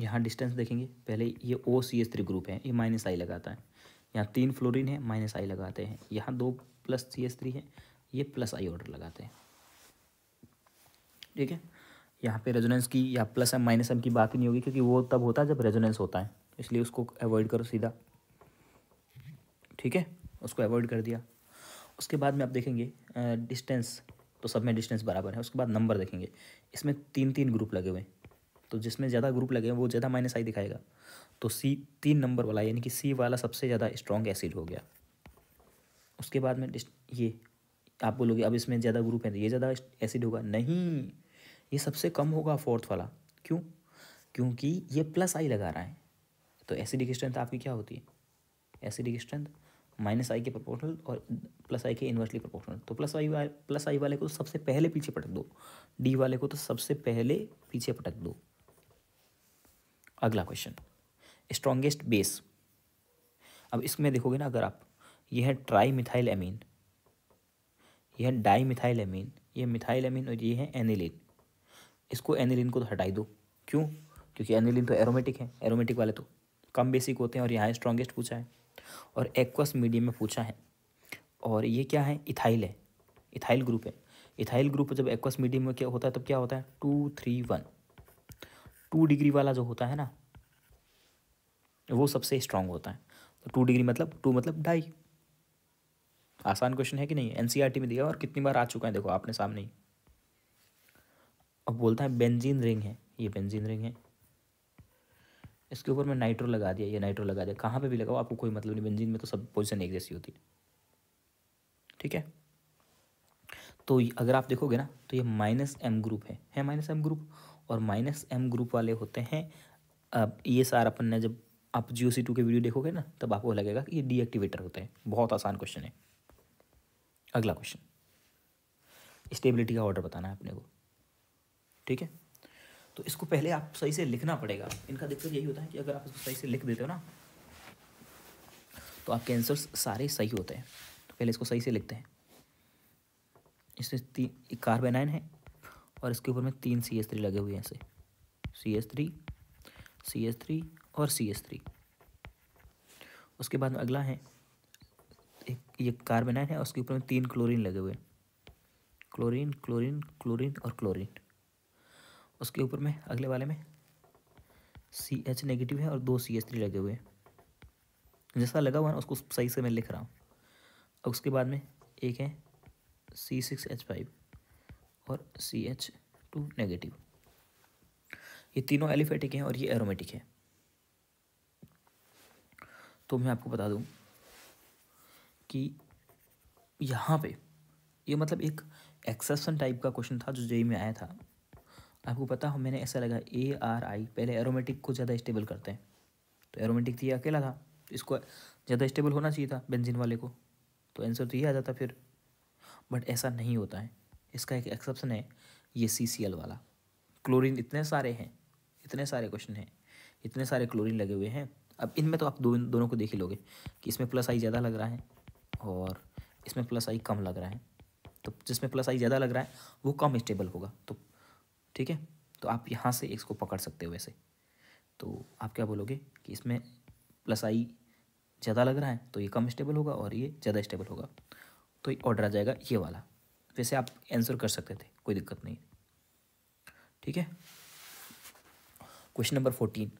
यहाँ डिस्टेंस देखेंगे पहले ये O C S three group है ये माइनस आई लगाता है यहाँ तीन फ्लोरीन है माइनस आई लगाते हैं यहाँ दो प्लस सी एस थ्री है ये प्लस आई ऑर्डर लगाते हैं ठीक है यहाँ पे रेजोनेंस की या प्लस एम माइनस एम की बात ही नहीं होगी क्योंकि वो तब होता है जब रेजोनेंस होता है इसलिए उसको अवॉइड करो सीधा ठीक है उसको अवॉइड कर दिया उसके बाद में आप देखेंगे डिस्टेंस तो सब में डिस्टेंस बराबर है उसके बाद नंबर देखेंगे इसमें तीन तीन ग्रुप लगे हुए हैं तो जिसमें ज़्यादा ग्रुप लगे हैं वो ज़्यादा माइनस आई दिखाएगा तो सी तीन नंबर वाला यानी कि सी वाला सबसे ज़्यादा स्ट्रॉन्ग एसिड हो गया उसके बाद में ये आप बोलोगे अब इसमें ज़्यादा ग्रुप है तो ये ज़्यादा एसिड होगा नहीं ये सबसे कम होगा फोर्थ वाला क्यों क्योंकि ये प्लस आई लगा रहा है तो एसिडिक स्ट्रेंथ आपकी क्या होती है एसिडिक स्ट्रेंथ माइनस आई के प्रोपोर्शनल और प्लस आई के इन्वर्सली प्रोपोर्शनल तो प्लस आई प्लस आई वाले को तो सबसे पहले पीछे पटक दो डी वाले को तो सबसे पहले पीछे पटक दो अगला क्वेश्चन स्ट्रॉन्गेस्ट बेस अब इसमें देखोगे ना अगर आप यह है ट्राई मिथाइल एमीन यह है डाई मिथाइल एमीन यह मिथाइल एमीन और ये है एनिलिन इसको एनिलिन को तो हटाई दो क्यों क्योंकि एनिलिन तो एरोमेटिक है एरोमेटिक वाले तो कम बेसिक होते हैं और यहाँ स्ट्रॉन्गेस्ट पूछा है और एक्वस मीडियम में पूछा है और ये क्या है इथाइल है इथाइल ग्रुप है इथाइल ग्रुप जब एक्वस मीडियम में क्या होता है तब क्या होता है two three one two degree वाला जो होता है ना वो सबसे स्ट्रांग होता है तो टू डिग्री मतलब टू मतलब ढाई आसान क्वेश्चन है कि नहीं एनसीईआरटी e में दिया और कितनी बार आ चुका है देखो आपने सामने ही अब बोलता है बेंजीन रिंग है ये बेंजीन रिंग है इसके ऊपर मैं नाइट्रो लगा दिया या नाइट्रो लगा दिया कहाँ पे भी लगाओ आपको कोई मतलब नहीं बेंजीन में तो सब पोजिशन एक जैसी होती है ठीक है तो अगर आप देखोगे ना तो ये माइनस एम ग्रुप है है माइनस एम ग्रुप और माइनस एम ग्रुप वाले होते हैं अब ये सारा अपन ने जब आप जियो सी टू के वीडियो देखोगे ना तब आपको लगेगा कि ये डीएक्टिवेटर होते हैं बहुत आसान क्वेश्चन है अगला क्वेश्चन स्टेबिलिटी का ऑर्डर बताना है अपने को ठीक है तो इसको पहले आप सही से लिखना पड़ेगा इनका दिक्कत यही होता है कि अगर आप इसको सही से लिख देते हो ना तो आपके आंसर्स सारे सही होते हैं तो पहले इसको सही से लिखते हैं इसमें तीन एक कार्बेनाइन है और इसके ऊपर में तीन सी एस थ्री लगे हुए हैं ऐसे C S three C S three और सी एस थ्री उसके बाद में अगला है एक ये कार्बेनाइन है और उसके ऊपर में तीन क्लोरीन लगे हुए हैं क्लोरीन क्लोरीन क्लोरीन और क्लोरीन उसके ऊपर में अगले वाले में सी एच नेगेटिव है और दो सी एच थ्री लगे हुए हैं जैसा लगा हुआ है ना उसको सही से मैं लिख रहा हूँ और उसके बाद में एक है सी सिक्स एच फाइव और सी एच टू नेगेटिव ये तीनों एलिफेटिक हैं और ये एरोमेटिक है तो मैं आपको बता दूँ कि यहाँ पे ये मतलब एक एक्सेप्शन टाइप का क्वेश्चन था जो जेई e e में आया था आपको पता हो मैंने ऐसा लगा ए आर आई पहले एरोमेटिक को ज़्यादा स्टेबल करते हैं तो एरोमेटिक तो ये अकेला था इसको ज़्यादा स्टेबल होना चाहिए था बेंजिन वाले को तो आंसर तो ये आ जाता फिर बट ऐसा नहीं होता है इसका एक एक्सेप्शन है ये सी सी एल वाला क्लोरिन इतने सारे हैं इतने सारे क्वेश्चन हैं इतने सारे क्लोरिन लगे हुए हैं अब इनमें तो आप दो दोनों को देख ही लोगे कि इसमें प्लस आई ज़्यादा लग रहा है और इसमें प्लस आई कम लग रहा है तो जिसमें प्लस आई ज़्यादा लग रहा है वो कम स्टेबल होगा तो ठीक है तो आप यहाँ से इसको पकड़ सकते हो वैसे तो आप क्या बोलोगे कि इसमें प्लस आई ज़्यादा लग रहा है तो ये कम स्टेबल होगा और ये ज़्यादा स्टेबल होगा तो ऑर्डर आ जाएगा ये वाला वैसे आप आंसर कर सकते थे कोई दिक्कत नहीं ठीक है question number fourteen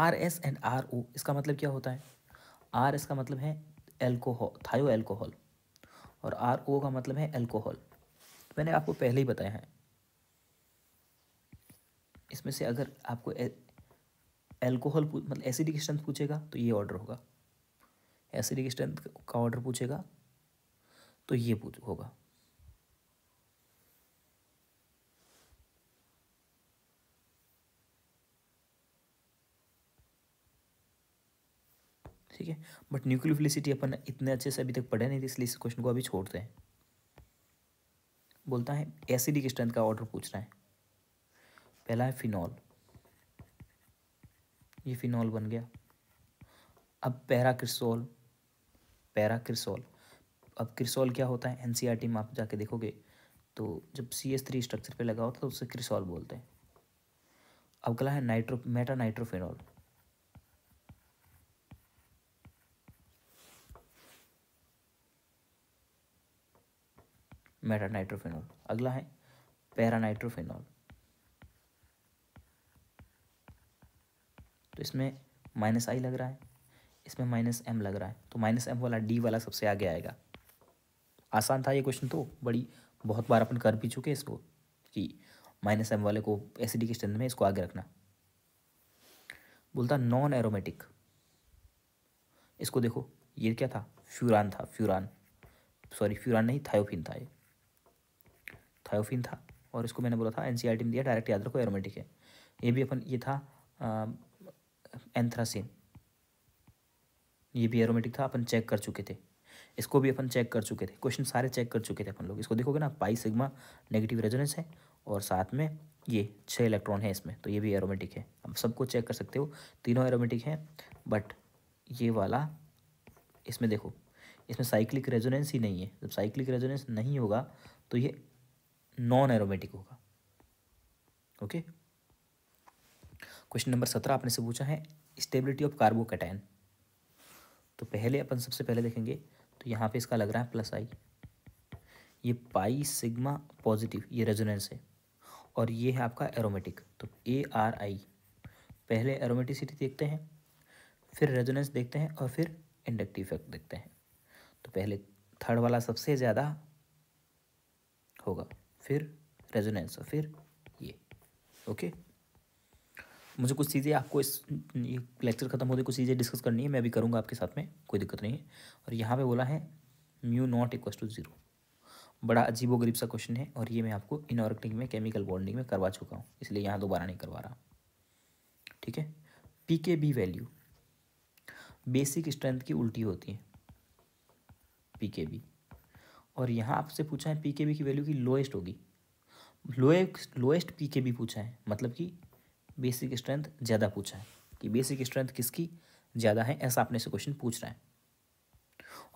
R S and R O इसका मतलब क्या होता है आर एस का मतलब है एल्कोहल थायो एल्कोहल और आर ओ का मतलब है एल्कोहल तो मैंने आपको पहले ही बताया है इसमें से अगर आपको एल्कोहल मतलब एसिडिक स्ट्रेंथ पूछेगा तो ये ऑर्डर होगा एसिडिक स्ट्रेंथ का ऑर्डर पूछेगा तो ये पूछ होगा ठीक है बट न्यूक्लियोफिलिसिटी अपन इतने अच्छे से अभी तक पढ़े नहीं थे इसलिए इस क्वेश्चन को अभी छोड़ते हैं बोलता है एसिडिक स्ट्रेंथ का ऑर्डर पूछ रहा है पहला है फिनॉल ये फिनॉल बन गया अब पैराक्रिसोल पैराक्रिसोल अब क्रिसोल क्या होता है एन सी आर टी में आप जाके देखोगे तो जब सी एस थ्री स्ट्रक्चर पे लगा होता है तो उसे क्रिसोल बोलते हैं अब अगला है nitro meta nitrophenol meta nitrophenol अगला है पैरा तो इसमें माइनस आई लग रहा है इसमें माइनस एम लग रहा है तो माइनस एम वाला डी वाला सबसे आगे आएगा आसान था ये क्वेश्चन तो बड़ी बहुत बार अपन कर भी चुके इसको कि माइनस एम वाले को एसिडी के स्टैंड में इसको आगे रखना बोलता नॉन एरोमेटिक इसको देखो ये क्या था फ्यूरान था फ्यूरान सॉरी फ्यूरान नहीं थायोफिन था ये थायोफिन था और इसको मैंने बोला था एन में दिया डायरेक्ट याद रखो एरोमेटिक है ये भी अपन ये था एंथ्रासिन ये भी एरोमेटिक था अपन चेक कर चुके थे इसको भी अपन चेक कर चुके थे क्वेश्चन सारे चेक कर चुके थे अपन लोग इसको देखोगे ना पाई सिग्मा नेगेटिव रेजोनेंस है और साथ में ये छः इलेक्ट्रॉन है इसमें तो ये भी एरोमेटिक है अब सबको चेक कर सकते हो तीनों एरोमेटिक हैं बट ये वाला इसमें देखो इसमें साइक्लिक रेजोनेंस ही नहीं है जब साइक्लिक रेजोनेंस नहीं होगा तो ये नॉन एरोमेटिक होगा ओके क्वेश्चन नंबर सत्रह आपने से पूछा है स्टेबिलिटी ऑफ कैटाइन तो पहले अपन सबसे पहले देखेंगे तो यहाँ पे इसका लग रहा है प्लस आई ये पाई सिग्मा पॉजिटिव ये रेजोनेंस है और ये है आपका एरोमेटिक तो ए आर आई पहले एरोमेटिसिटी देखते हैं फिर रेजोनेंस देखते हैं और फिर इंडक्टिव इफेक्ट देखते हैं तो पहले थर्ड वाला सबसे ज़्यादा होगा फिर रेजोनेंस और फिर ये ओके मुझे कुछ चीज़ें आपको इस ये लेक्चर ख़त्म होते कुछ चीज़ें डिस्कस करनी है मैं अभी करूँगा आपके साथ में कोई दिक्कत नहीं है और यहाँ पे बोला है mu not equals to zero बड़ा अजीब गरीब सा क्वेश्चन है और ये मैं आपको इनऑर्गेनिक में केमिकल बॉन्डिंग में करवा चुका हूँ इसलिए यहाँ दोबारा नहीं करवा रहा ठीक है P K B value basic strength की उल्टी होती है पी के बी और यहाँ आपसे पूछा है पी के बी की वैल्यू की लोएस्ट होगी lowest lowest P K B पूछा है मतलब कि बेसिक स्ट्रेंथ ज़्यादा पूछा है कि बेसिक स्ट्रेंथ किसकी ज़्यादा है ऐसा आपने से क्वेश्चन पूछ रहा है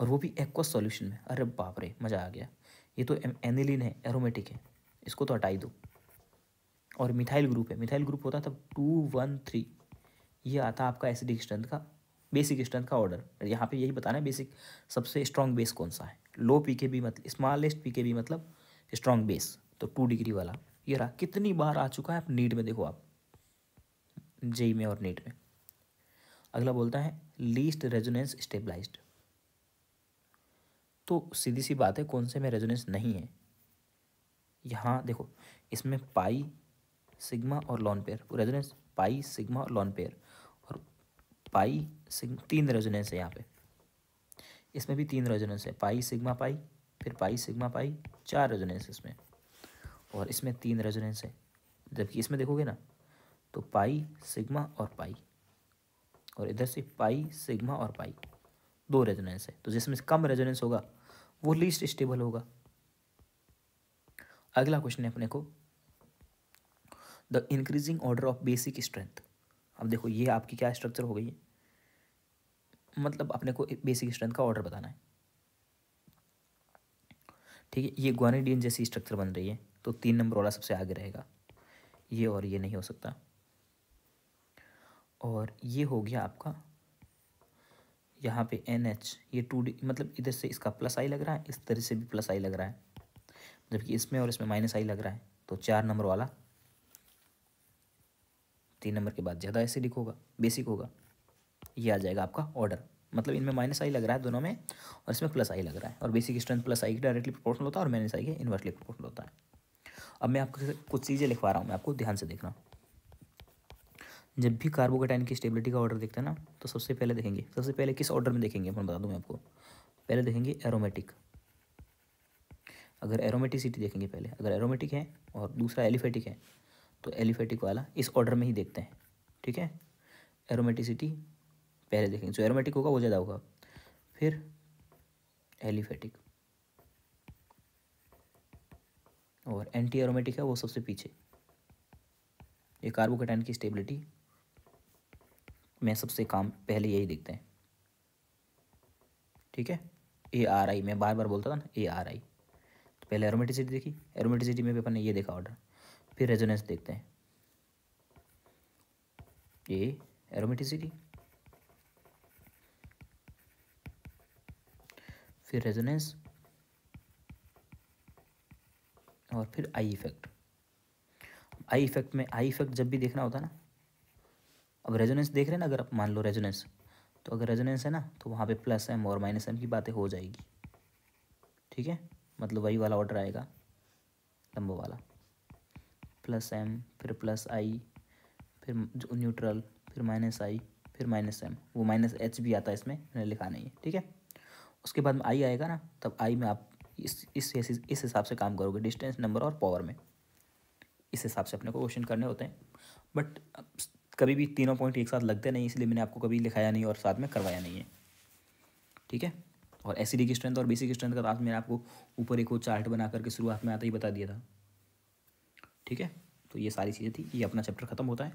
और वो भी एक्वा सॉल्यूशन में अरे बाप रे मज़ा आ गया ये तो एनिलिन है एरोमेटिक है इसको तो हटाई दो और मिथाइल ग्रुप है मिथाइल ग्रुप होता था टू वन थ्री ये आता आपका एसिडिक स्ट्रेंथ का बेसिक स्ट्रेंथ का ऑर्डर यहाँ पे यही बताना है बेसिक सबसे स्ट्रॉन्ग बेस कौन सा है लो पी के बी मतलब स्मॉलेस्ट पी के बी मतलब स्ट्रॉन्ग बेस तो टू डिग्री वाला ये रहा कितनी बार आ चुका है आप नीट में देखो आप जेई में और नीट में अगला बोलता है लीस्ट रेजोनेंस स्टेबलाइज तो सीधी सी बात है कौन से में रेजोनेंस नहीं है यहाँ देखो इसमें पाई सिग्मा और lone pair resonance pi sigma और लॉन पेयर पाई सिग तीन रेजोनेंस है यहाँ पे इसमें भी तीन रेजोनेंस है पाई सिग्मा पाई फिर पाई सिग्मा पाई चार रेजोनेंस इसमें और इसमें तीन रेजोनेंस है जबकि इसमें देखोगे ना तो पाई सिग्मा और पाई और इधर से पाई सिग्मा और पाई दो रेजोनेंस है तो जिसमें कम रेजोनेंस होगा वो लीस्ट स्टेबल होगा अगला क्वेश्चन है अपने को the increasing order of basic strength अब देखो ये आपकी क्या स्ट्रक्चर हो गई है मतलब अपने को बेसिक स्ट्रेंथ का ऑर्डर बताना है ठीक है ये ग्वानिडीन जैसी स्ट्रक्चर बन रही है तो तीन नंबर वाला सबसे आगे रहेगा ये और ये नहीं हो सकता और ये हो गया आपका यहाँ पे एन एच ये टू डी मतलब इधर से इसका प्लस आई लग रहा है इस तरह से भी प्लस आई लग रहा है जबकि इसमें और इसमें माइनस आई लग रहा है तो चार नंबर वाला तीन नंबर के बाद ज़्यादा एसिडिक होगा बेसिक होगा ये आ जाएगा आपका ऑर्डर मतलब इनमें माइनस आई लग रहा है दोनों में और इसमें प्लस आई लग रहा है और बेसिक स्ट्रेंथ प्लस आई के डायरेक्टली प्रोपोर्शनल होता है और माइनस आई के इन्वर्सली प्रोपोर्शनल होता है अब मैं आपको कुछ चीज़ें लिखवा रहा हूँ मैं आपको ध्यान से देखना जब भी कार्बोकेटाइन की स्टेबिलिटी का ऑर्डर देखते हैं ना तो सबसे पहले देखेंगे सबसे पहले किस ऑर्डर में देखेंगे मैं बता दूँ मैं आपको पहले देखेंगे एरोमेटिक अगर एरोमेटिसिटी देखेंगे पहले अगर एरोमेटिक है और दूसरा एलिफेटिक है तो एलिफेटिक वाला इस ऑर्डर में ही देखते हैं ठीक है एरोमेटिसिटी पहले देखेंगे जो एरोमेटिक होगा वो ज़्यादा होगा फिर एलिफेटिक और एंटी एरोमेटिक है वो सबसे पीछे ये कार्बोकेटाइन की स्टेबिलिटी में सबसे काम पहले यही देखते हैं ठीक है ए आर आई मैं बार बार बोलता था ना ए आर आई तो पहले एरोमेटिसिटी देखी एरोमेटिसिटी में भी अपन ने ये देखा ऑर्डर फिर रेजोनेंस देखते हैं ये एरोमेटिसिटी फिर रेजोनेंस और फिर आई इफेक्ट आई इफेक्ट में आई इफेक्ट जब भी देखना होता ना अब रेजोनेंस देख रहे हैं ना अगर आप मान लो रेजोनेंस तो अगर रेजोनेंस है ना तो वहाँ पे प्लस एम और माइनस एम की बातें हो जाएगी ठीक है मतलब वही वाला ऑर्डर आएगा लम्बो वाला प्लस एम फिर प्लस आई फिर न्यूट्रल फिर माइनस आई फिर माइनस एम वो माइनस एच भी आता है इसमें मैंने लिखा नहीं है ठीक है उसके बाद में आई आएगा ना तब आई में आप इस इस इस हिसाब से काम करोगे डिस्टेंस नंबर और पावर में इस हिसाब से अपने को क्वेश्चन करने होते हैं बट कभी भी तीनों पॉइंट एक साथ लगते नहीं इसलिए मैंने आपको कभी लिखाया नहीं और साथ में करवाया नहीं है ठीक है और एस की स्ट्रेंथ और बेसिक स्ट्रेंथ का साथ मैंने आपको ऊपर एक वो चार्ट बना करके शुरुआत में आता ही बता दिया था ठीक है तो ये सारी चीज़ें थी ये अपना चैप्टर ख़त्म होता है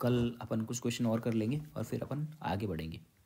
कल अपन कुछ क्वेश्चन और कर लेंगे और फिर अपन आगे बढ़ेंगे